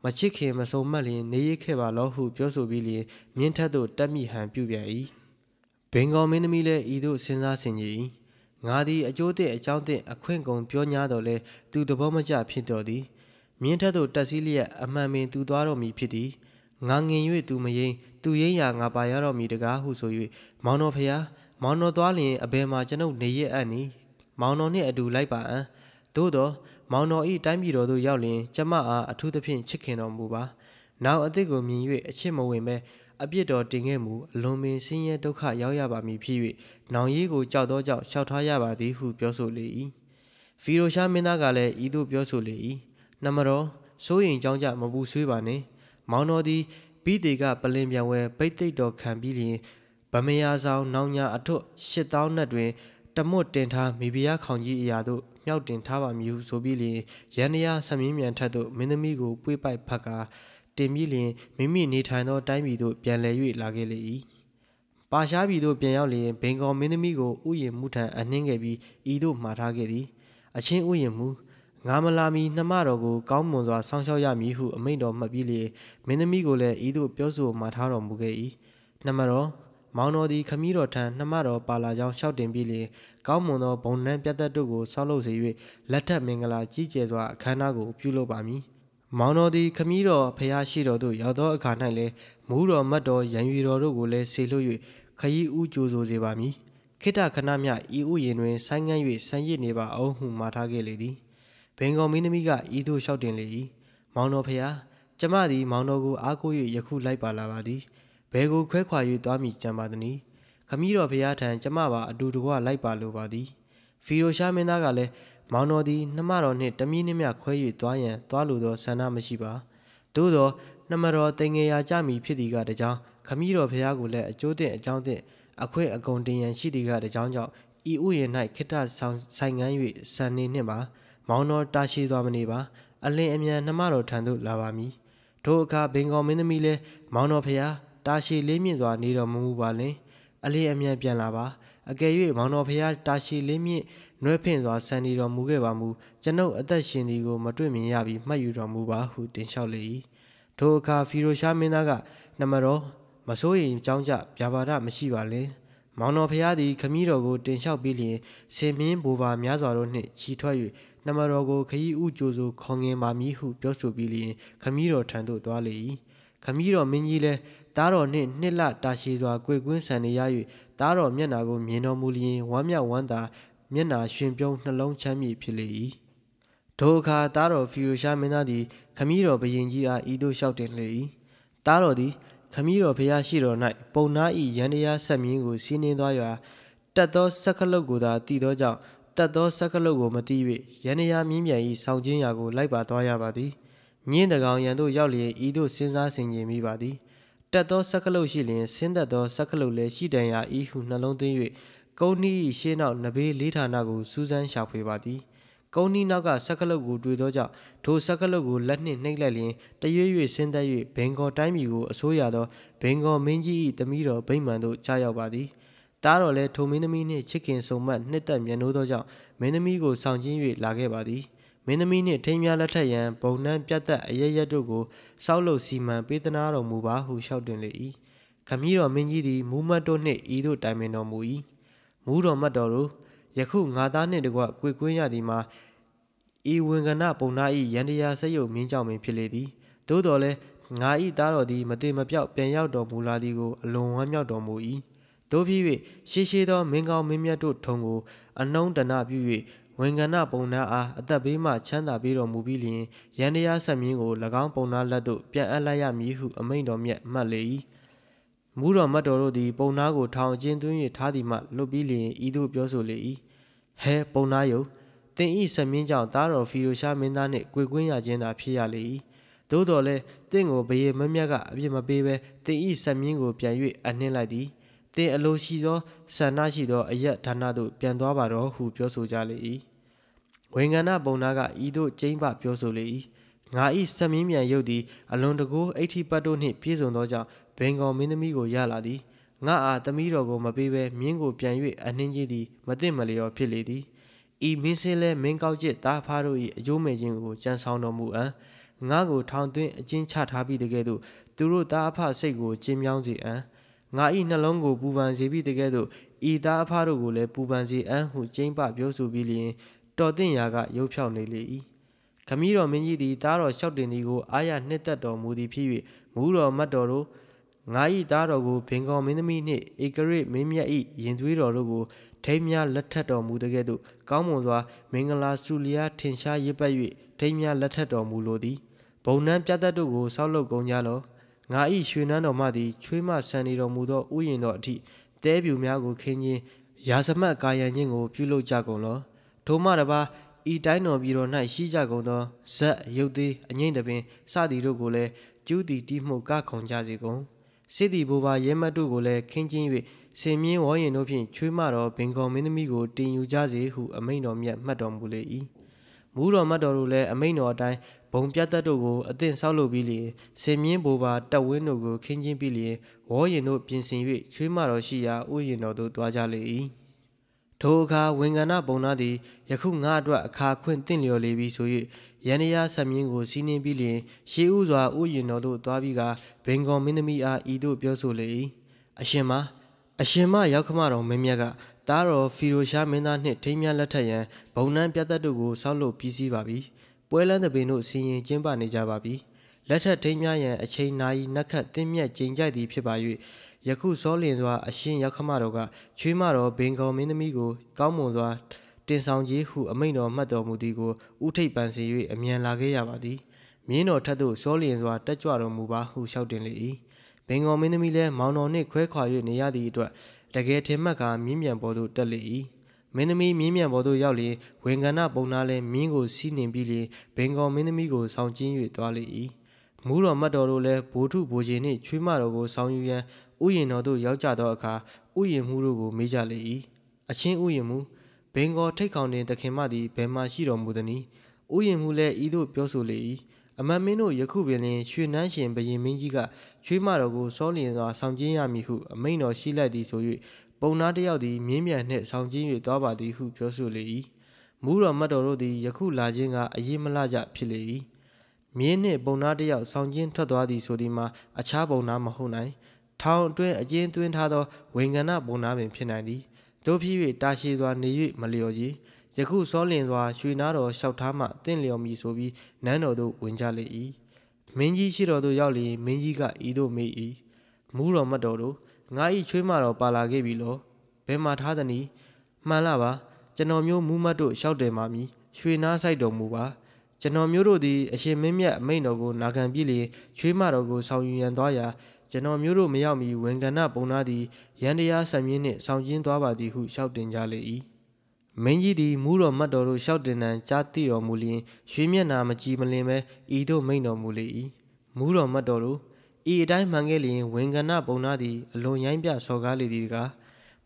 မချစ်ခင်မဆုံးမလျင်နေရခဲ့ပါလောဟုပြောဆိုပြီးလျင်မြင်းထက်သို့တက်မိဟန်ပြုပြန်၏ဘင်္ဂောမင်းသမီးလည်းဤသို့စဉ်းစားဆင်ခြင်၏ငါသည်အကျိုးသည့်အကြောင်းသည့်အခွင့်ကုန်ပြောညာတော်လဲသူသဘောမကျဖြစ်တော်သည် မြင်းထက်သို့တက်စည်းလျက်အမှန်ပင်သူသွားတော်မူဖြစ်သည်ငါငင်၍သူမရင်သူရင်ရာငါပါရတော်မူတကားဟုဆို၍မောင်တော်ဖျားမောင်တော်သွားလျင်အဘယ်မှာကျွန်ုပ်နေရအံ့နီမောင်တော်နှင့်အတူလိုက်ပါအံ့သို့တော့မောင်တော်ဤတိုင်းပြည်တော်သို့ရောက်လျင်ကျမအားအထူးသဖြင့်ချစ်ခင်တော်မူပါနောက်အသည့်ကိုမြင်၍အချစ်မဝင်ပဲအပြစ်တော်တင်ခဲ့မှုအလွန်ပင်ဆင်းရဲဒုက္ခရောက်ရပါမည်ဖြစ်၍နောင်ရည်ကိုကြောက်သောကြောင့်ရှောက်ထားရပါသည်ဟုပြောဆိုလေ၏ဖီရိုရှားမင်းသားကလည်းဤသို့ပြောဆိုလေ၏နမတော်စိုးရင်ကြောင်းကြမပူဆွေးပါနှင့်မောင်တော်သည်ဘိတေကပလင်ပြန်ဝဲပိတ်သိက်တော်ခံပြီးလျင်ဗမယာဆောင်နောင်ညာအထွတ်၈တောင်းနှက်တွင် တမွတ်တင်ထားမိဖုရားခေါင်ကြီးအရာတို့မြောက်တင်ထားပါမည်ဟုဆိုပြီးလျင်ရန်ရဆမင်းမြန်ထက်သို့မင်းသမီးကိုပွေ့ပိုက်ဖက်ကတင်မြင့်လျင်မိမိနေထိုင်သော တိုင်းပြည်သို့ပြန်လည်၍လာခဲ့လေ၏ပါရှားပြည်သို့ပြန်ရောက်လျင်ဘင်္ဂေါမင်းသမီးကိုဥယျာဉ်မှုထံအနှင်းခဲ့ပြီးဤသို့မှာထားခဲ့သည်အချင်းဥယျာဉ်မှုငါမလာမီနှမတော်ကိုကောင်းမွန်စွာဆောင်းလျှောက်ရမည်ဟုအမိန့်တော်မှတ်ပြီးလေမင်းသမီးကိုလည်းဤသို့ပြောဆိုမှာထားတော်မူခဲ့၏နှမတော်မောင်တော်သည်ခမည်းတော်ထံနှမတော်ပါလာကြောင်းရှောက်တင်ပြီးလျင်ကောင်းမွန်သောဘုံနှံပြတ်သက်တို့ကိုဆောက်လုပ်စေ၍လက်ထက်မင်္ဂလာကြီးကျယ်စွာအခမ်းအနားကိုပြုလုပ်ပါမည်။မောင်တော်သည်ခမည်းတော်ဖရာရှိတော်သို့ရောက်သောအခါ၌လည်းမူးတော်မတ်တော်ရန်ရီတော်တို့ကိုလည်းဆေလွတ်၍ခရီးဥကြိုဆိုစေပါမည်ခိတ္တခဏမြဤဥယင်တွင်ဆိုင်းငံ့၍ဆန်းရစ်နေပါအောင်ဟုမှာထားခဲ့လေသည်ဘင်္ဂောမင်းသမီးကဤသို့လျှောက်တင်လေ၏မောင်တော်ဖရာကျမသည်မောင်တော်ကိုအားကိုး၍ယခုလိုက်ပါလာပါသည်ဘယ်ကိုခွဲခွာ၍သွားမိကြံပါသနည်းခမည်းတော်ဖရာထံကျမပါအတူတကွလိုက်ပါလိုပါသည်ဖီရိုရှားမင်းသားကလည်းမောင်တော်သည်နှမတော်နှင့်တမီးနှင့်မြခွဲ၍သွားရန်သွားလိုသောဆန္ဒမရှိပါသို့သောနှမတော်တင်ငယ်ရာကြမည်ဖြစ်သည်ကတကြောင်ခမည်းတော်ဖျားကိုလည်းအကျိုးတင်အကြောင်းတင်အခွင့်အကုန်တင်ရန်ရှိသည်ကတကြောင်ကြောင့်ဤဥယျာဉ်၌ခိတ္တဆောင်ဆိုင်ငန်း၍စံနေနှင့်ပါမောင်တော်တာရှိသွားမနေပါ အလင်းအမြန်နှမတော်ထံသို့လာပါမည်ထိုအခါဘင်္ဂောမင်းသမီးလည်းမောင်တော်ဖျားတာရှိလေးမြင့်စွာနေတော်မူပါလင်အလင်းအမြန်ပြန်လာပါအကယ်၍မောင်တော်ဖျားတာရှည်လေးမြင့်နှွဲ့ဖင့်စွာဆန်နေတော်မူခဲ့ပါမူကျွန်ုပ်အသက်ရှင်သည်ကိုမတွေ့မြင်ရပြီးမှတ်ယူတော်မူပါဟုတင်လျှောက်လေ၏ထိုအခါဖီရိုရှားမင်းသားကနမတော်မစိုးရင်ကြောင်းကြဗျာပါဒမရှိပါလင် မောင်တော်ဖျားသည်ခမည်းတော်ကိုတင်လျှောက်ပြီးလျင်ဆင်မင်းဘူပါများစွာတို့နှင့်ချီထွက်၍နမတော်ကိုခရီးဥကြိုဆိုခေါငင်ပါမည်ဟုပြောဆိုပြီးလျင်ခမည်းတော်ထံသို့သွားလေ၏ခမည်းတော်မင်းကြီးလည်းတားတော်နှင့်နှစ်လတာရှည်စွာကြွေကွင်းဆန်နေရ၍တားတော်မျက်နာကိုမြင်တော်မူလျင်ဝမ်းမြောက်ဝမ်းသာမျက်နာရှင်ပြုံးနှလုံးချမ်းမြေ့ဖြစ်လေ၏ထိုအခါတားတော်ဖီရိုရှားမင်းသားသည်ခမည်းတော်ဘရင်ကြီးအားဤသို့လျှောက်တင်လေ၏တားတော်သည်ခမည်းတော်ဖျားရှိတော်၌ပုံနာ၏ရန်တရားဆက်မြင်းကိုစီးနှင်းသွားရာတက်သောဆက်ကလုတ်ကိုသာတည်သောကြောင့်တက်သောဆက်ကလုတ်ကိုမတီး၍ရန်ရာမြင်းမြန်၏ဆောင်ခြင်းရာကိုလိုက်ပါသွားရပါသည်မြင်းတကောင်ရန်သို့ရောက်လျက်ဤသို့စဉ်းစားဆင်ခြင်မိပါသည်တက်သောဆက်ကလုတ်ရှိလျင်ဆင်းသက်သောဆက်ကလုတ်လည်းရှိတန်ရာဤဟုနှလုံးသွင်း၍ကုန်းဤရှင်းနောက်နဘေးလေးဌာနကိုစူးစမ်းရှာဖွေပါသည် ကုန်းဤနောက်ကဆက်ကလုတ်ကိုတွေ့သောကြောင့်ထိုဆက်ကလုတ်ကိုလက်နှင့်နှိပ်လိုက်လျင်တရွေ့၍ဆင်းသက်၍ဘင်္ဂေါတိုင်းပြည်ကိုအစိုးရသောဘင်္ဂေါမင်းကြီး၏တမီးတော်ဗိမာန်သို့ကြားရောက်ပါသည်တားတော်လည်းထိုမင်းသမီးနှင့်ချစ်ခင်ဆုံမတ်နှစ်သက်မြတ်နိုးသောကြောင့်မင်းသမီးကိုဆောင်ကျင်း၍လာခဲ့ပါသည်။မင်းသမီးနှင့်ထိမ်းများလက်ထက်ရန်ဘုံနှံပြတ်သက်အရရက်တို့ကိုစောက်လုပ်စီမံပေးသနာတော်မူပါဟုလျှောက်တင်လေ၏ခမည်းတော်မင်းကြီးသည်မူးမတ်တို့နှင့်ဤတို့တိုင်ပင်တော်မူ၏မူးတော်မတ်တော်တို့ယခုငါသားနှင့်တကွကွေကွင်းရသည်မှာဤဝင်ကနပုံနာ၏ရန်တရားဆက်ယုတ်မြင်းကြောင့်ပင်ဖြစ်လေသည်သို့တော်လည်းငါ၏သားတော်သည်မတိမပြောက်ပြန်ရောက်တော်မူလာသည်ကိုအလွန်ဝမ်းမြောက်တော်မူ၏တို့ဖြစ်၍ရှေးရှေးသောမင်းကောင်းမင်းမြတ်တို့ထုံကိုအနှုံးတနပြုဝင်ကဏပုံနာအားအသက်ဘေးမှချမ်းသာပေးတော်မူပြီးလျင်ရန်တရားဆက်မြင်းကို၎င်းပုံနာလက်သို့ပြန်အပ်လိုက်ရမည်ဟုအမိန့်တော်မြတ်မှတ်လေ၏မူတော်မတ်တော်တို့သည်ပုံနာကိုထောင်ကျင်းသွင်း၍ထားသည်မှလွတ်ပြီးလျင်ဤသို့ပြောဆိုလေ၏ဟဲပုံနာယုံတင်ဤဆက်မြင်းကြောင့်တားတော်ဖီရိုရှာမင်းသားနှင့်ကြွေကွင်းရခြင်းသာဖြစ်ရလေ၏သို့တော်လည်းတင့်ကိုဘရေမမြတ်ကအပြစ်မပေးဘဲတင်ဤဆက်မြင်းကိုပြန်၍အနှင်းလိုက်သည်တင်အလိုရှိသောဆန္ဒရှိသောအယက်ဌာနသို့ပြန်သွားပါတော့ဟုပြောဆိုကြလေ၏ဝင်ကဏပုံနာကဤသို့ကျိမ့်ပပြောဆိုလေ၏ငါဤဆက်မင်းမြန်ရုပ်သည်အလွန်တကူအိဋ္ဌိပတ်တို့နှင့်ပြည့်စုံသောကြောင့်ဘင်္ဂောမင်းသမီးကိုရလာသည်ငါအားသမီးတော်ကိုမပေးဘဲမြင်းကိုပြန်၍အနှင်းကြီးသည်မသိမလျော်ဖြစ်လေသည်ဤမင်းစင်းလဲမင်းကောက်ကျစ်သားဖားတို့၏အယိုးမဲ့ခြင်းကိုကြံဆောင်တော်မူအံငါကိုထောင်သွင်းအကျဉ်းချထားပြီးတကယ်သို့သူတို့သားအဖစိတ်ကိုကျင်းမြောင်းစေအံငါဤနှလုံးကိုပူပန်စေပြီးတကယ်သို့ဤသားအဖတို့ကိုလည်းပူပန်စေအံဟုကျိမ့်ပပြောဆိုပြီးလျင်တော်တင်ရာကရုပ်ဖြောင်းနေလေ၏ခမည်းတော်မင်းကြီးသည်တားတော်လျှောက်တင်သည်ကိုအာရနှစ်သက်တော်မူသည်ဖြစ်၍မူးတော်မတ်တော်တို့ငါ၏သားတော်ကိုဘင်္ဂေါမင်းသမီးနှင့်ဧကရိမင်းမြတ်၏ယင်သွေးတော်တို့ကိုထိမ်းများလက်ထပ်တော်မူတကဲ့သို့ကောင်းမွန်စွာမင်္ဂလာဆုလျားထင်ရှားရစ်ပတ်၍ထိမ်းများလက်ထပ်တော်မူလိုသည်ဘုံနှံပြတ်သက်တို့ကိုဆောက်လုပ်ကုန်ကြလောငါ၏ရွှေနှန်းတော်မှသည်ချွေးမဆန်နေတော်မူသောဥယျင်တော်အထိတဲပြူများကိုခင်းခြင်းရာစမတ်ကာယံခြင်းကိုပြုလုပ်ကြကုန်လော။ဒိုမတပါဤတိုင်းတော်ပြည်တော်၌ရှိကြကုန်သောဇက်ရုပ်သေးအငိမ့်တပင်စသည်တို့ကိုလည်းကျူးတီတီမှုကခုံကြစေကုန်စစ်တီဘိုးပါရဲမတ်တို့ကိုလည်းခင်းကျင်း၍စင်မြင်းဝေါရင်တို့ဖြင့်ချွေးမတော်ဘင်ကောင်မင်းသမီးကိုတင်ယူကြစေဟုအမိန်တော်မြတ်မှတ်တော်မူလေ၏မူးတော်မတ်တော်တို့လည်းအမိန်တော်အတိုင်းဘုံပြတ်သက်တို့ကိုအသင့်ဆောက်လုပ်ပြီးလျင်စင်မြင်းဘိုးပါတက်ဝင်းတို့ကိုခင်းကျင်းပြီးလျင်ဝေါရင်တို့ပြင်ဆင်၍ချွေးမတော်ရှိရာဥယျာဉ်တော်သို့သွားကြလေ၏ထိုအခါဝင်္ကဏဘုံနာသည်ယခုငါအတွက်အခါခွင့်တင့်လျော်လေပြီဆို၍ယန္နရာဆက်မြင်းကို စီးနှင်းပြီးလျင်ရှေးဥစွာဥယျင်တော်သို့သွားပြီးကဘင်္ဂောမင်းသမီးအားဤသို့ပြောဆိုလေ၏အရှင်မအရှင်မရောက်ခမတော်မင်းမြတ်ကတားတော်ဖီရိုရှားမင်းသားနှင့်ထိမ်းမြလက်ထက်ရန်ဘုံနှံပြတ်သက်တို့ကိုဆောက်လုပ်ပြီးစီးပါပြီပွဲလန်းသပင်တို့စီရင်ကျင်းပနေကြပါပြီလက်ထက်ထိမ်းမြရန်အချိန်နာရီနှက်ခတ်တင်းမြတ်ကျင်ကြိုက်သည်ဖြစ်ပါ၍ယခုစောလင်စွာအရှင်ရခမတော်ကချွေးမတော်ဘင်ကောမင်းသမီးကိုကောင်းမွန်စွာတင်ဆောင်ရေးဟုအမိန့်တော်မှတ်တော်မူသည်ကိုဥထိပ်ပန်စီ၍အမြန်လာခဲ့ရပါသည်မြင်းတော်ထက်သို့စောလျင်စွာတက်ကြွတော်မူပါဟုလျှောက်တင်လေ၏ဘင်္ဂောမင်းသမီးလည်းမောင်တော်နှင့်ခွဲခွာ၍နေရသည့်အတွက်တကယ်ထင်မှတ်ကမြင်းမြန်ပေါ်သို့တက်လေ၏မင်းသမီးမြင်းမြန်ပေါ်သို့ရောက်လျင်ဝင်ကဏပုံနာလည်းမြင်းကိုစီးနှင်ပြီးလျင်ဘင်္ဂောမင်းသမီးကိုဆောင်ကျင်း၍သွားလေ၏မူးတော်မတ်တော်တို့လည်းဘိုးထုဘိုးကြီးနှင့်ချွေးမတော်ကိုဆောင်းယူရန်ဥယျင်တော်သို့ရောက်ကြသောအခါဥယျင်မှုတို့ကိုမေးကြလေ၏အချင်းဥယျင်မှုဘင်္ဂောထိတ်ခေါင်တင်သခင်မသည်ဘယ်မှရှိတော်မူသနည်းဥယျင်မှုလည်းဤသို့ပြောဆိုလေ၏အမတ်မင်းတို့ယခုပင်လင်ရွှေနှန်းရှင်ဘရင်မင်းကြီးကချွေးမတော်ကိုစောလျင်စွာဆောင်ကျင်းရမည်ဟုအမိန့်တော်ရှိလိုက်သည်ဆို၍ပုံနာတယောက်သည်မြင်းမြန်နှင့်ဆောင်ကျင်း၍သွားပါသည်ဟုပြောဆိုလေ၏မူးတော်မတ်တော်တို့သည်ယခုလာခြင်းကအရေးမလကြဖြစ်လေ၏မြင်းနှင့်ပုံနာတယောက်ဆောင်ကျင်းထွက်သွားသည်ဆိုဒီမှာအခြားပုံနာမဟုတ်နိုင်ထောင်အတွင်းအကျဉ်းသွင်းထားသောဝေငဏပုံနာပင်ဖြစ်နိုင်သည်တို့ဖြစ်၍တာရှည်စွာနေ၍မလျော်ကြီးယခုစောလင်စွာရွှေနာတော်လျှောက်ထားမှတင့်လျော်မည်ဆိုပြီးနန်းတော်သို့ဝင်ကြလေ၏မင်းကြီးရှိတော်သို့ရောက်လျင်မင်းကြီးကဤသို့မေး၏မူးတော်မတော်တို့ငါ၏ချွေးမတော်ပါလာခဲ့ပြီလောဘယ်မှာထားသနည်းမှန်လားပါကျွန်တော်မျိုးမူးမတ်တို့လျှောက်တယ်မာမီရွှေနာဆိုင်တော်မူပါကျွန်တော်မျိုးတို့သည်အရှင်မင်းမြတ်အမိန့်တော်ကိုနာခံပြီးလျင်ချွေးမတော်ကိုဆောင်ယူရန်သွားရာကျွန်တော်မျိုးတို့မရောက်မီဝင်ကဏပုံနာသည်ရန်တရားဆံမြင့်နှင့်ဆောင်ကျင်းသွားပါသည်ဟုရှောက်တင်ကြလေ၏မင်းကြီးသည်မူးတော်မတ်တော်တို့ရှောက်တင်တန်ကြားသိတော်မူလျင်ရွှေမျက်နာမကြည်မလင်ပဲဤသို့မိန့်တော်မူလေ၏မူးတော်မတ်တော်တို့ဤအတိုင်းမှန်ခဲ့လျင်ဝင်ကဏပုံနာသည်အလွန်ရိုင်းပြစော်ကားလေသည်က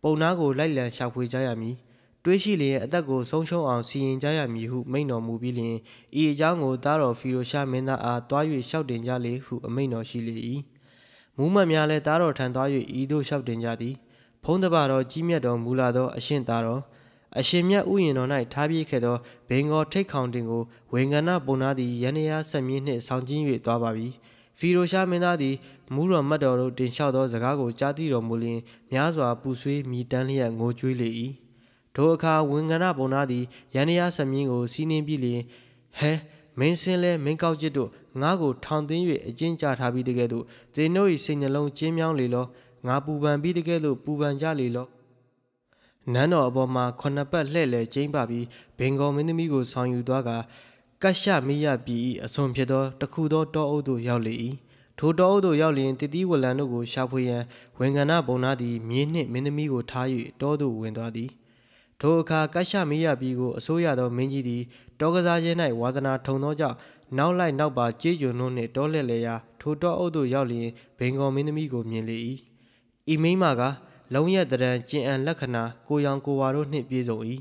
ပုံနာကိုလိုက်လံရှာဖွေကြရမည်။တွေးရှိလျက်အသက်ကိုဆုံးရှုံးအောင်စီရင်ကြရမည်ဟုမိန့်တော်မူပြီးလျှင်ဤအကြောင်းကိုတားတော်ဖီရိုရှာမင်းသားအားတွား၍ရှောက်တင်ကြလေဟုအမိန့်တော်ရှိလေ၏မူးမတ်များလည်းတားတော်ထံသွား၍ဤသို့ရှောက်တင်ကြသည် ဖုံးတပါတော်ကြီးမြတ်တော်မူလာသောအရှင်သာတော်အရှင်မြတ်ဥယျာဉ်တော်၌ထားပြခဲ့သောဘင်္ဂေါ်ထိတ်ခေါင်တင်ကိုဝေငဏပုံနာသည်ယန္နရာဆက်မြင်းနှင့်ဆောင်ကျင်း၍သွားပါပြီဖီရိုရှာမင်းသားသည်မူးတော်မတ်တော်တို့တင်လျှောက်သောစကားကိုကြားသိတော်မူလျင်များစွာပူဆွေးမြည်တမ်းလျက်ငိုကြွေးလေ၏ထိုအခါဝင်ကဏပုံနာသည်ရန်ရဆမြင်းကိုစီးနင်းပြီးလျင်ဟဲမင်းစင်းလဲမင်းကောက်ကျစ်တို့ငါ့ကိုထောင်သွင်း၍အကျဉ်းချထားပြီးတကယ်တို့သင်တို့၏စိတ်နှလုံးကျင်းမြောင်းလေလောငါပူပန်ပြီးတကယ်တို့ပူပန်ကြလေလောနန်းတော်အပေါ်မှာခုနှစ်ပတ်လှည့်လည်ကျင်းပပြီးဘင်္ဂောမင်းသမီးကိုဆောင်ယူသွားကကရှမိယပြည်အစွန်ဖြစ်သောတခုသောတောအုပ်သို့ရောက်လေ၏ထိုတောအုပ်သို့ရောက်လျင်တတိဝလံတို့ကိုရှာဖွေရန်ဝင်ကဏဘုံနာသည်မြေနှင့်မင်းသမီးကိုထား၍တောသို့ဝင်သွားသည်ထိုအခါကရှမေးရပြီးကိုအစိုးရသောမင်းကြီးသည် တောကစားခြင်း၌ဝါသနာထုံသောကြောင့်နောက်လိုက်နောက်ပါကြေးကျွန်တို့နှင့်တောလက်လေရာထိုတောအုပ်သို့ရောက်လျင်ဘင်္ဂောမင်းသမီးကိုမြင်လေ၏ဤမိမကလုံရက်တရန်ကျင်အံလက္ခဏာကိုရောင်ကိုဝါတို့နှင့်ပြည့်စုံ၏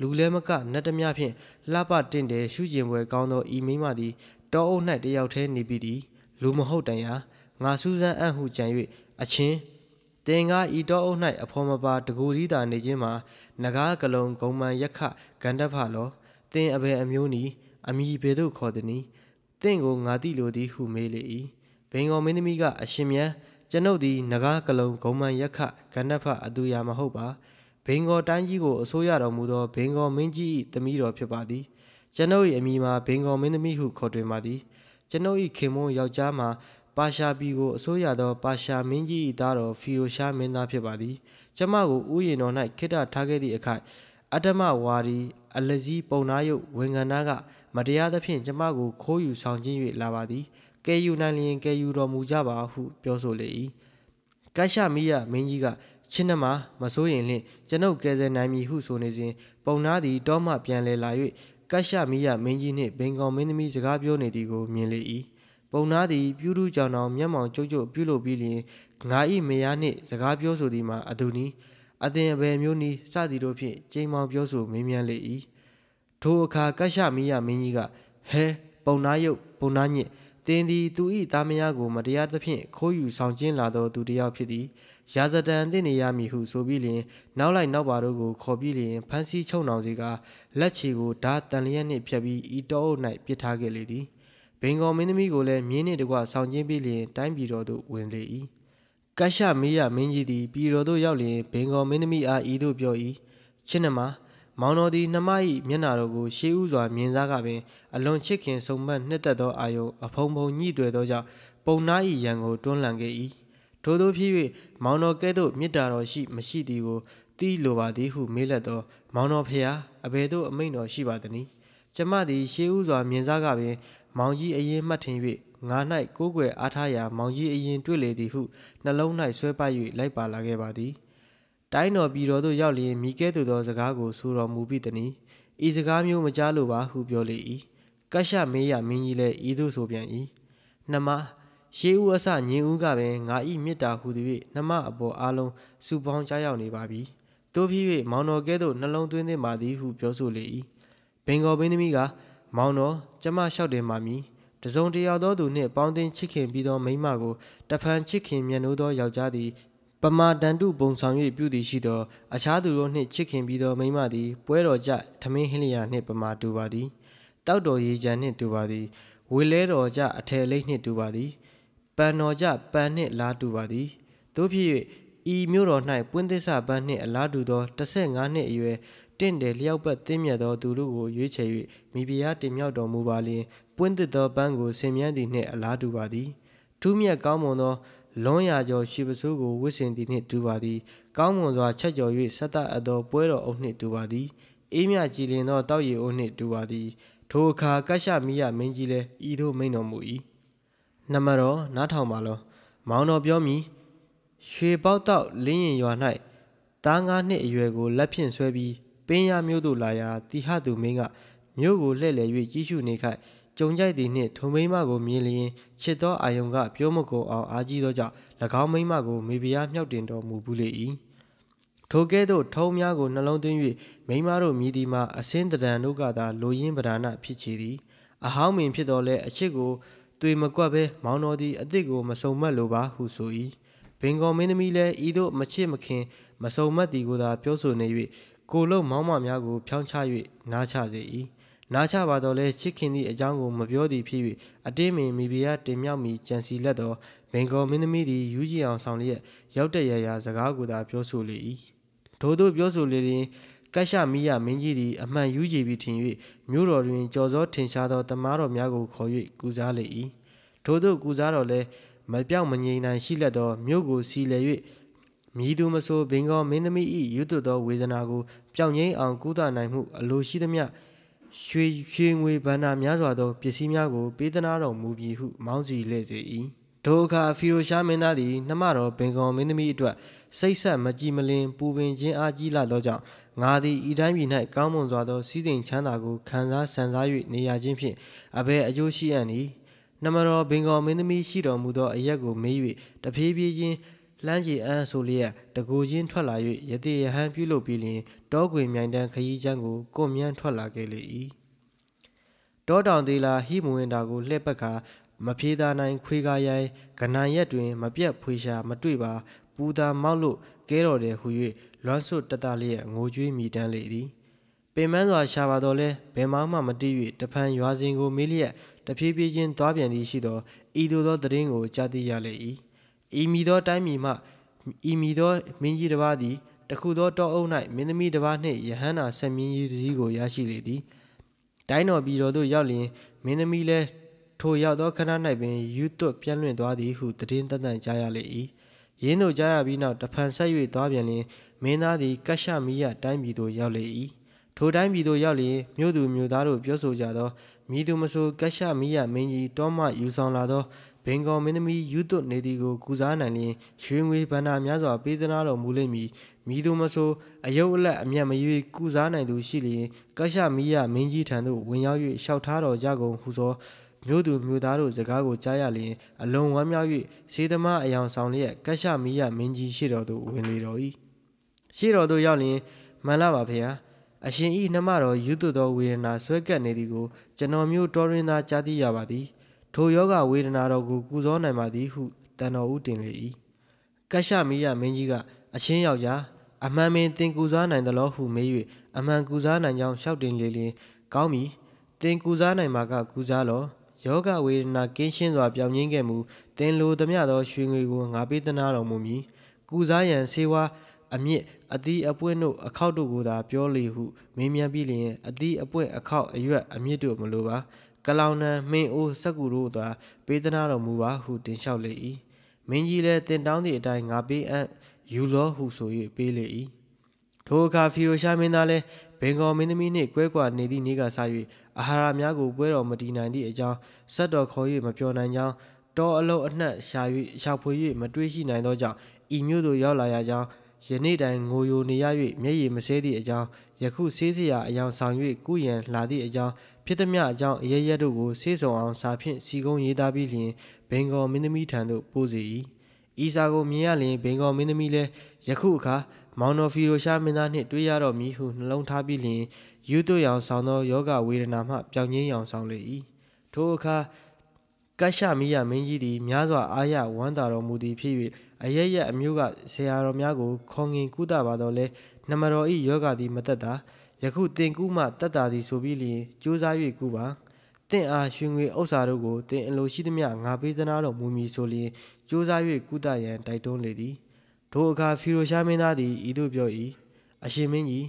လူလဲမကနတ်တများဖြင့်လှပတင့်တယ်ရှုကျင်ပွဲကောင်းသောဤမိမသည်တောအုပ်၌တယောက်တည်းနေပြီးသည်လူမဟုတ်တန်ရာငါစူးစမ်းအံ့ဟုကြံ၍အချင်းသင်ကားဤတော်အုပ်၌အဖော်မပါတကူရီးသာနေခြင်းမှာနဂါကလုံဂုံမန်ယခဂန္ဓဖလောသင်အဘယ်အမျိုးနီအမိဘေတို့ခေါ်သည်နီသင်ကိုငါတိလိုသည်ဟုမေးလေ၏ဘင်္ဂောမင်းသမီးကအရှင်မြတ်ကျွန်ုပ်သည်နဂါကလုံဂုံမန်ယခဂန္ဓဖအတူရာမဟုတ်ပါဘင်္ဂောတိုင်းကြီးကိုအစိုးရတော်မူသောဘင်္ဂောမင်းကြီး၏တမီးတော်ဖြစ်ပါသည်ကျွန်ုပ်၏အမိမှာဘင်္ဂောမင်းသမီးဟုခေါ်တွင်ပါသည်ကျွန်ုပ်၏ခင်မွန်းယောက်ျားမှာပါရှားပြည်ကိုအစိုးရသောပါရှားမင်းကြီး၏သားတော်ဖီရိုရှားမင်းသားဖြစ်ပါသည်ကျမကိုဥယျာဉ်တော်၌ခိတ္တထားခဲ့သည့်အခါအတ္တမဝါဒီအလဇီပုံနာယုတ်ဝင်ကန္နာက မတရားသဖြင့်ကျမကိုခိုးယူဆောင်ခြင်း၍လာပါသည်ကဲယူနိုင်လျင်ကဲယူတော်မူကြပါဟုပြောဆိုလေ၏ကရှမီးယမင်းကြီးကချင်းနှမမစိုးရင်လင့်ကျွန်ုပ်ကယ်ဆယ်နိုင်မည်ဟုဆိုနေစဉ်ပုံနာသည်တောမှပြန်လဲလာ၍ကရှမီးယမင်းကြီးနှင့်ဘင်ကောင်မင်းသမီးစကားပြောနေသည်ကိုမြင်လေ၏ပုံနာသည်ပြူးတူးကြောင်တောင်မျက်မှောင်ကျုပ်ကျုပ်ပြုလုပ်ပြီးလျင်ငါ၏မယားနှင့် စကားပြောဆိုသည်မှာအတူနီးအသင်အဘယ်မျိုးနီးစသည်တို့ဖြင့်ကြိမ်မောင်ပြောဆိုမေးမြန်းလေ၏ထိုအခါကရှမီးယမင်းကြီးကဟဲပုံနာယုတ်ပုံနာညစ်တင်းသည်သူ၏သားမယားကိုမတရားသဖြင့်ခိုးယူဆောင်ကျင်းလာသောသူတစ်ယောက်ဖြစ်သည်ရာဇတန်တင့်နေရမည်ဟုဆိုပြီးလျင်နောက်လိုက်နောက်ပါတို့ကိုခေါ်ပြီးလျင်ဖမ်းဆီးချုပ်နှောင်စီကလက်ချီကိုဓာတ်တန်လျက်နှင့်ဖြတ်ပြီးဤတောအုပ်၌ပစ်ထားခဲ့လေသည်ဘင်္ဂေါမင်းသမီးကိုလည်းမြင်းနှင့်တကွဆောင်ကျင်းပြီးလျင်တိုင်းပြည်တော်သို့ဝင်လေ၏ကရှမေးရမင်းကြီးသည်ပြည်တော်သို့ရောက်လျင်ဘင်္ဂေါမင်းသမီးအားဤသို့ပြော၏ချင်းနှမမောင်တော်သည်နှမ၏မျက်နာတော်ကိုရှေးဥစွာမြင်စားကပင်အလွန်ချစ်ခင်ဆုံမတ်နှစ်သက်သောအာယုံအဖုံဖုံညှိတွေ့သောကြောင့်ပုံနာ၏ရန်ကိုတွန်းလှန်ခဲ့၏ထို့သောဖြစ်၍မောင်တော်ကဲ့သို့မေတ္တာတော်ရှိမရှိသည်ကိုတီးလိုပါသည်ဟုမေးလက်သောမောင်တော်ဖျားအဘယ်သို့အမိန့်တော်ရှိပါသနည်းကျမသည်ရှေးဥစွာမြင်စားကပင်မောင်ကြီးအရင်မှတ်ထင်၍ငါ၌ကိုးကွယ်အားထားရာမောင်ကြီးအရင် တွေ့လေသည်ဟုနှလုံး၌ဆွဲပတ်၍လိုက်ပါလာခဲ့ပါသည် တိုင်းတော်ပြည်တော်သို့ရောက်လျင်မိကဲသို့သောစကားကိုဆိုတော်မူပြီတနည်းဤစကားမျိုးမကြားလိုပါဟုပြောလေ၏ကရှမေးရမင်းကြီးလည်းဤသို့ဆိုပြန်၏နှမရှေးဦးအစညင်ဦးကပင်ငါဤမေတ္တာဟုသည်၍နှမအပေါ်အားလုံးစုပေါင်းကြားရောက်နေပါပြီတို့ဖြစ်၍မောင်တော်ကဲ့သို့နှလုံးသွင်းသင့်ပါသည်ဟုပြောဆိုလေ၏ဘင်္ဂောဘင်းသမီးကမောင်တော်ကျမလျှောက်တယ်မာမီတစုံတရာသောသူနှင့်ပေါင်းတင်ချစ်ခင်ပြီးသောမိမကိုတဖန်ချစ်ခင်မြတ်နိုးသောယောက်ျားသည်ပမာတန်တုပုံဆောင်၍ပြုသည်ရှိသောအခြားသူတို့နှင့်ချစ်ခင်ပြီးသောမိမသည်ပွဲတော်ကြထမင်းဟင်းလျာနှင့်ပမာတူပါသည်တောက်တော်ရေကြံနှင့်တူပါသည်ဝေလဲတော်ကြအထယ်လိမ့်နှင့်တူပါသည်ပန်တော်ကြပန်နှင့်လားတူပါသည်တို့ဖြစ်၍ဤမြို့တော်၌ပွင့်သစ္စာပန်းနှင့်အလားတူသော15နှစ်အရွယ်တင့်တယ်လျောက်ပတ်သိမြတ်သောသူတို့ကိုရွေးချယ်၍မိဖုရားတင်မြှောက်တော်မူပါလျင်ပွင့်သစ်သောပန်းကိုဆင်မြန်းသည်နှင့်အလားတူပါသည်ထူးမြတ်ကောင်းမွန်သောလွန်ရာကျော်ရှိပစိုးကိုဝစ်စင်သည်နှင့်တူပါသည်ကောင်းမွန်စွာချက်ကျော်၍ဆက်တအပ်သောပွဲတော်အုပ်နှင့်တူပါသည်အေးမြကြည်လင်သောတောက်ရီအိုးနှင့်တူပါသည်ထိုအခါကရှမိယမင်းကြီးလည်းဤသို့မိန်တော်မူ၏နမတော်နားထောင်ပါလောမောင်တော်ပြောမည်ရွှေပေါက်တောက်လင်းရင်ရွာ၌တားငါးနှစ်အရွယ်ကိုလက်ဖြင့်ဆွဲပြီးပင်ရမြို့သို့လာရာတီဟသူမင်းကမြို့ကိုလှည့်လည်၍ကြီးရှုနေခိုက်ကြုံကြိုက်သည်နှင့်ထုံမိမကိုမြင်လျင်ချစ်သောအာယုံကပြောမကုန်အောင်အားကြီးသောကြောင့်၎င်းမိမကိုမေဖုရားမြှောက်တင်တော်မူဘူးလေ၏ထိုကဲ့သို့ထုံများကိုနှလုံးသွင်း၍မိမတို့မြည်သည်မှာအစင်းတဒံတို့ကသာလိုရင်းပဒါနဖြစ်ချေသည်အဟောင်းမင်ဖြစ်တော်လဲအချစ်ကိုတွေမကွက်ပဲမောင်တော်သည်အသည့်ကိုမစုံမက်လိုပါဟုဆို၏ဘင်္ဂောမင်းသမီးလည်းဤသို့မချစ်မခင်မစုံမက်သည်ကိုသာပြောဆိုနေ၍ကိုလုံးမောင်းမများကိုဖြောင်းချ၍နားချစေ၏နားချပါတော့လဲချစ်ခင်သည့်အကြောင်းကိုမပြောသည်ဖြစ်၍အတင်းမင်မိဖုရားတင်မြောက်မိကြံစီလက်တော်ဘင်္ဂောမင်းသမီးသည်ယူကြီးအောင်ဆောင်လျက်ရောက်တဲ့ရရာစကားကိုသာပြောဆိုလေ၏ထို့သို့ပြောဆိုလေတွင်ကတ်ရှမိယမင်းကြီးသည်အမှန်ယူကြည်ပြီးထင်၍မြို့တော်တွင်ကြော်စောထင်ရှားသောတမားတော်များကိုခေါ်၍ကူစားလေ၏ထို့သို့ကူစားတော်လဲမပြောင်းမငြိမ်နိုင်ရှိလက်သောမြို့ကိုစီလေ၍မည်သူမဆိုဘင်္ဂောမင်းသမီး၏ရွတ်တော်သောဝေဒနာကိုပျောက်ငြိမ်းအောင်ကုသနိုင်မှုအလိုရှိသမျှရွှေရွှေငွေဗန္နာများစွာသောပစ္စည်းများကိုပေးသနာတော်မူပြီးဟုမောင်းစီလဲ့စေ၏ဒိုအခါဖီရိုရှားမင်းသားသည်နှမတော်ဘင်္ဂောမင်းသမီးအတွက်စိတ်ဆက်မကြည်မလင်ပူပင်ခြင်းအားကြီးလာသောကြောင့်ငါသည်ဤတိုင်းပြည်၌ကောင်းမွန်စွာသောစည်းစိမ်ချမ်းသာကိုခံစားဆန်စား၍နေရခြင်းဖြင့်အဘယ်အကျိုးရှိအံ့နည်းနမတော်ဘင်္ဂောမင်းသမီးရှိတော်မူသောအရက်ကိုမေး၍တဖြည်းဖြည်းချင်းလှမ်းရည်အန်းဆိုလျက်တကူချင်းထွက်လာ၍ယတိယဟန်ပြုလုပ်ပြီးလျင် တောခွေမြိုင်တန်းခရီးချမ်းကိုကွန်မြန်းထွက်လာခဲ့လေ၏တောတောင်သေးလာဟိမဝင်တာကိုလှည့်ပတ်ခါမဖြေသာနိုင်ခွေကားရိုင်းကဏ္ဍရက်တွင်မပြတ်ဖွေရှာမတွေ့ပါပူသာမောက်လို့ကဲတော်တယ်ဟူ၍လွမ်းဆွတ်တတလျက်ငိုကြွေးမိတမ်းလေသည်ပင်မန်းစွာရှာပါတော့လဲဘယ်မှမှမတိ၍တဖန်ရွာစဉ်ကိုမေးလျက်တဖြည်းဖြည်းချင်းသွားပြန်သည်ရှိသောဤသို့သောသတင်းကိုကြားသိရလေ၏ဤမိသောတိုင်းပြည်မှဤမိသောမင်းကြီးတစ်ပါးသည်တခုသောတောအုပ်၌မင်းသမီးတစ်ပါးနှင့်ယဟန္တာဆက်မင်းကြီးတစ်စီးကိုရရှိလေသည်တိုင်းတော်ပြည်တော်သို့ရောက်လျင်မင်းသမီးလည်းထိုရောက်သောခဏ၌ပင်ယူသွတ်ပြန့်လွင့်သွားသည်ဟုတည်င်းတန်တန်ကြားရလေ၏ရင်းတို့ကြားရပြီးနောက်တဖန်ဆက်၍သွားပြန်လျင်မင်းသားသည်ကရှမီးယတိုင်းပြည်သို့ရောက်လေ၏ထိုတိုင်းပြည်သို့ရောက်လျင်မြို့သူမြို့သားတို့ပြောဆိုကြသောမိသူမဆိုကရှမီးယမင်းကြီးတောမှယူဆောင်လာသောဘင်ကောမင်းသမီးယူသွတ်နေသည်ကိုကုစားနိုင်လျင်ရွှေငွေဗန္နာများစွာပေးသနာတော်မူလိမ့်မည်မိသူမဆိုအယုတ်အလက်အမျက်မရွေကုစားနိုင်သူရှိလျင်ကရှမီးယမင်းကြီးထံသို့ဝင်ရောက်၍ရှောက်ထားတော်ကြကုန်ဟုသောမျိုးသူမျိုးသားတို့စကားကိုကြားရလျင်အလွန်ဝမ်းမြောက်၍စေသမားအယောင်ဆောင်လျက်ကရှမီးယမင်းကြီးရှိတော်သို့ဝင်လေတော်၏ရှိတော်သို့ရောက်လျင်မှန်လားပါဖေဟာအရှင်ဤနှမတော်ယူသွတ်သောဝေဒနာဆွဲကပ်နေသည်ကိုကျွန်တော်မျိုးတော်ရင်သာကြားသိရပါသည်ထိုယောဂဝေဒနာတော်ကိုကုသောနိုင်ပါသည်ဟုတန်တော်ဦးတင်လေ၏ကရှမိယမင်းကြီးကအချင်းယောက်ျားအမှန်ပင်သင်ကူစားနိုင်သလားဟုမေး၍အမှန်ကူစားနိုင်ကြောင်းလျှောက်တင်လေလျင်ကောင်းပြီသင်ကူစားနိုင်မှာကကူစားလောယောဂဝေဒနာကင်းရှင်းစွာပြောင်းရင်းခဲ့မူသင်လိုသမျှသောရွှေငွေကိုငါပေးသနာတော်မူမည်ကုစားရန်ဆေးဝါးအမြင့်အသီးအပွင့်တို့အခောက်တို့ကိုသာ ပြောလေဟုမေးမြန်းပြီးလျင်အသီးအပွင့်အခောက်အရွက်အမြင့်တို့မလိုပါကလောင်နံမင်းအိုးစက်ကူတို့သာပေးသနာတော်မူပါဟုတင်လျှောက်လေ၏မင်းကြီးလည်းတင်တောင်းသည့်အတိုင်းငါပေးအပ်ယူလောဟုဆို၍ပေးလေ၏ထိုအခါဖီရိုရှားမင်းသားလည်းဘင်္ဂောမင်းသမီးနှင့်ကွဲကွာနေသည့်နေ့ကစ၍အာဟာရများကိုပွဲတော်မတီနိုင်သည့်အကြောင်းစက်တော်ခေါ်၍မပြောနိုင်ကြောင်းတောအလုံးအနှံ့ရှာ၍ရှာဖွေ၍မတွေးရှိနိုင်သောကြောင့်ဤမျိုးသို့ရောက်လာရကြောင်းယနေ့တိုင်ငိုယိုနေရ၍မျက်ရည်မစဲသည့်အကြောင်းယခုဆေးစရာအယောင်ဆောင်၍ကုယံလာသည့်အကြောင်းဖြစ်သည်မအကြောင်းအရရက်တို့ကိုဆေးဆောင်အောင် စာဖြင့်စီကုံရေးသားပြီးလျင်ဘင်္ဂောမင်းသမီးထံသို့ပို့စေ၏ဤစာကိုမြင်ရလျင်ဘင်္ဂောမင်းသမီးလည်းယခုအခါမောင်နော်ဖီရိုရှားမင်းသားနှင့်တွေ့ရတော့မည်ဟုနှလုံးထားပြီးလျင်ယူသွရောင်ဆောင်သောယောဂဝေဒနာမှပြောင်းငင်းရောင်ဆောင်လေ၏ထိုအခါကတ်ရှမိယမင်းကြီးသည်များစွာအာရဝမ်းသာတော်မူသည်ဖြစ်၍အရရအမျိုးကဆရာတော်များကိုခေါငင်ကုသပါတော်လဲနမတော်ဤယောဂသည်မသက်သာယခုတင်ကူးမှတတ်တာသည်ဆိုပြီးလျင်ကြိုးစား၍ကူးပါတင့်အားရွှေငွေဥစ္စာတို့ကိုတင်အလိုရှိသမျှငါပေးသနာတော်မူမည်ဆိုလျင်ကြိုးစား၍ကူးတရန်တိုက်တွန်းလေသည်ထိုအခါဖီရိုရှားမင်းသားသည်ဤသို့ပြော၏အရှင်မင်းကြီး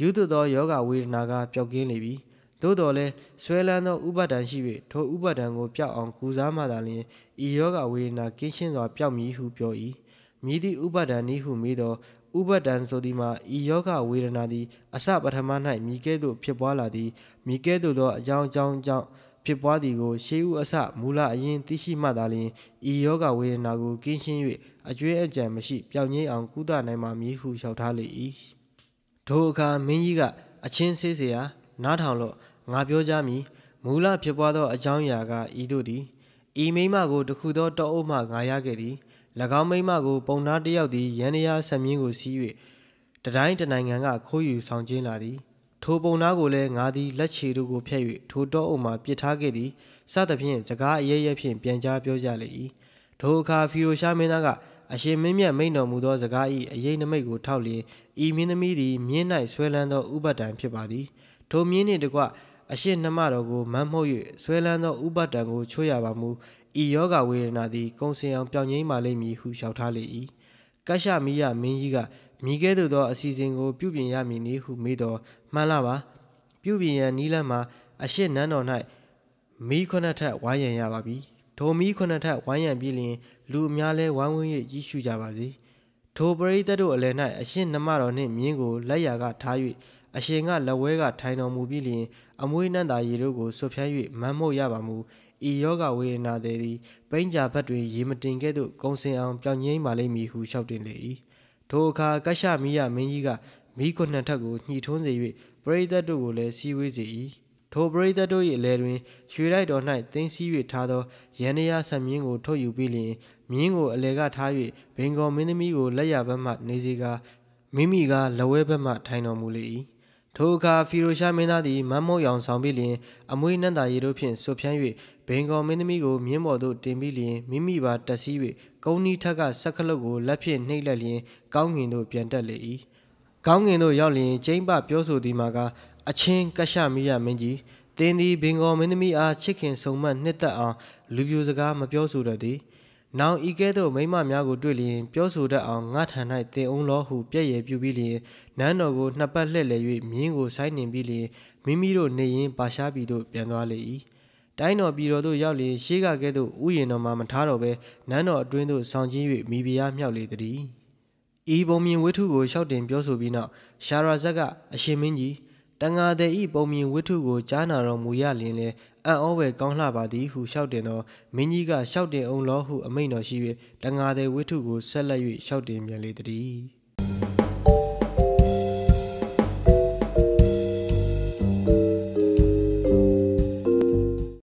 ယူသို့သောယောဂဝေဒနာကပျောက်ကင်းလေပြီသို့တော်လဲဆွဲလန်းသောဥပါဒံရှိ၍ထိုဥပါဒံကိုပျောက်အောင်ကုစားမှသာလျှင်ဤယောဂဝေဒနာကင်းရှင်းစွာပျောက်မည်ဟုပြော၏မိသည့်ဥပါဒံနည်းဟုမိသောဥပဒံဆိုသည်မှာဤယောဂဝေဒနာသည် အစပထမ၌မိကဲ့သို့ဖြစ်ပွားလာသည်မိကဲ့သို့သောအကြောင်းအကြောင်းကြောင့်ဖြစ်ပွားသည်ကိုရှေးဥအစမူလအရင်သိရှိမှသာလျှင်ဤယောဂဝေဒနာကိုကင်းရှင်း၍အကျွေးအကြံမရှိပြောင်းငြိမ်းအောင်ကုသနိုင်မှမည်ဟုလျှောက်ထားလေ၏ထိုအခါမင်းကြီးကအချင်းဆေးเสียနားထောင်လို့ငါပြောကြမည်မူလဖြစ်ပွားသောအကြောင်းအရာကဤတို့သည်ဤမိမကိုတခုသောတောအုပ်မှငါရခဲ့သည်၎င်းမိမကိုပုံနာတယောက်သည်ရန်ရဆက်မြင်းကိုစီး၍တတိုင်းတနိုင်ငံကခိုးယူဆောင်ကျင်းလာသည်ထိုပုံနာကိုလည်းငါသည်လက်ခြေတို့ကိုဖြတ်၍ထိုတော့အုံမှပစ်ထားခဲ့သည်စသဖြင့်စကားအရရဖြင့်ပြန်ကြားပြောကြလေ၏ထိုအခါဖီရိုရှားမင်းသားကအရှင်မင်းမြတ်မိန်တော်မူသောစကား၏အရေးနမိတ်ကိုထောက်လျင်ဤမင်းသမီးသည်မြင်း၌ဆွဲလန်းသောဥပဒံဖြစ်ပါသည်ထိုမြင်းနှင့်တကွအရှင်နှမတော်ကိုမမ်းမှုတ်၍ဆွဲလန်းသောဥပဒံကိုချွတ်ရပါမူဤယောဂဝေဒနာသည်ကုံစင်အောင်ပြောင်းငိမ့်ပါလိမ့်မည်ဟုလျှောက်ထားလေ၏ကရှမိယမင်းကြီးကမိခဲ့သို့သော အစီအစဉ်ကိုပြုပြင်ရမည်နည်းဟုမေးတော့မှန်လားပါပြုပြင်ရန်နီးလမ်းမှာအရှိနန်းတော်၌မီးခုနှစ်ထပ်ဝိုင်းရန်ရပါပြီထိုမီးခုနှစ်ထပ်ဝိုင်းရန်ပြီးလျှင်လူအများလဲဝိုင်းဝန်း၍ကြီးရှုကြပါစေထိုပရိသတ်တို့အလယ်၌အရှင်နမတော်နှင့်မြင်းကိုလက်ရာကထား၍အရှင်ကလက်ဝဲကထိုင်တော်မူပြီးလျှင်အမွေးနှံ့သာရေတို့ကိုဆွဖြန်း၍မမ်းမို့ရပါမူဤယောဂဝေဒနာသည်သည်ပိဉ္စာဘတ်တွင်ရေမတင်ကဲ့သို့ကုံစင်အောင်ပြောင်းငိမ့်ပါလိမ့်မည်ဟုလျှောက်တင်လေ၏ထိုအခါကရှမိယမင်းကြီးကမိခုနှစ်ထပ်ကိုညှိထွန်းစေ၍ပရိသတ်တို့ကိုလည်းစီဝေးစေ၏ထိုပရိသတ်တို့၏အလယ်တွင်ရွှေလိုက်တော်၌တင်းစည်း၍ထားသောရန်ရာဆံမြင်းကိုထုတ်ယူပြီးလျင်မြင်းကိုအလယ်ကထား၍ဘင်္ဂောမင်းသမီးကိုလက်ရဘက်မှနေစေကာမိမိကလဝဲဘက်မှထိုင်တော်မူလေ၏ထိုအခါဖီရိုရှားမင်းသားသည်မမ်မော့ရောင်ဆောင်ပြီးလျင်အမွေးနန္တာရီတို့ဖြင့်ဆွဖြန်း၍ဘင်္ဂောမင်းသမီးကိုမြင်းပေါ်သို့တင်ပြီးလျင်မိမိပါတက်စီး၍ကုန်းနီးထက်ကဆက်ခလုတ်ကိုလက်ဖြင့်နှိပ်လက်လျင်ကောင်းငင်သို့ပြန်တက်လေ၏ကောင်းငင်သို့ရောက်လျင်ကျိမ့်ပပြောဆိုသည်မှာကအချင်းကရှမိယမင်းကြီးတင်းသည်ဘင်္ဂောမင်းသမီးအားချစ်ခင်ဆုံမနှစ်သက်အောင်လူပြိုစကားမပြောဆိုတတ်သည်။။နောင်ဤကဲ့သို့မိမများကိုတွေ့လျင်ပြောဆိုတတ်အောင်ငါထံ၌တင်အောင်လောဟုပြည့်ရပြုပြီးလျင်နန်းတော်ကိုနှစ်ပတ်လှည့်လည်၍မြင်းကိုဆိုင်းနှင်ပြီးလျင်မိမိတို့နေရင်ပါရှားပြည်သို့ပြန်သွားလေ၏။တိုင်းတော်ပြည်တော်သို့ရောက်လျင်ရှေးကကဲ့သို့ဥယျာဉ်တော်မှာမထားတော့ဘဲနန်းတော်အတွင်းသို့ဆောင်ကျဉ်၍မိဖုရားမြောက်လေသည်။ဤပုံမြင်ဝိထုကိုလျှောက်တင်ပြောဆိုပြီးနောက်ရှာရာဇက်ကအရှင်မင်းကြီးတန်ဃာသည်ဤပုံမြင်ဝိထုကိုကြားနာတော်မူရလျင်လည်းအံ့ဩဝယ်ကောင်းလှပါသည်ဟုလျှောက်တင်သောမင်းကြီးကလျှောက်တင်အောင်လောဟုအမိန့်တော်ရှိ၍တငါသည်ဝိထုကိုဆက်လက်၍လျှောက်တင်ပြန်လေသည်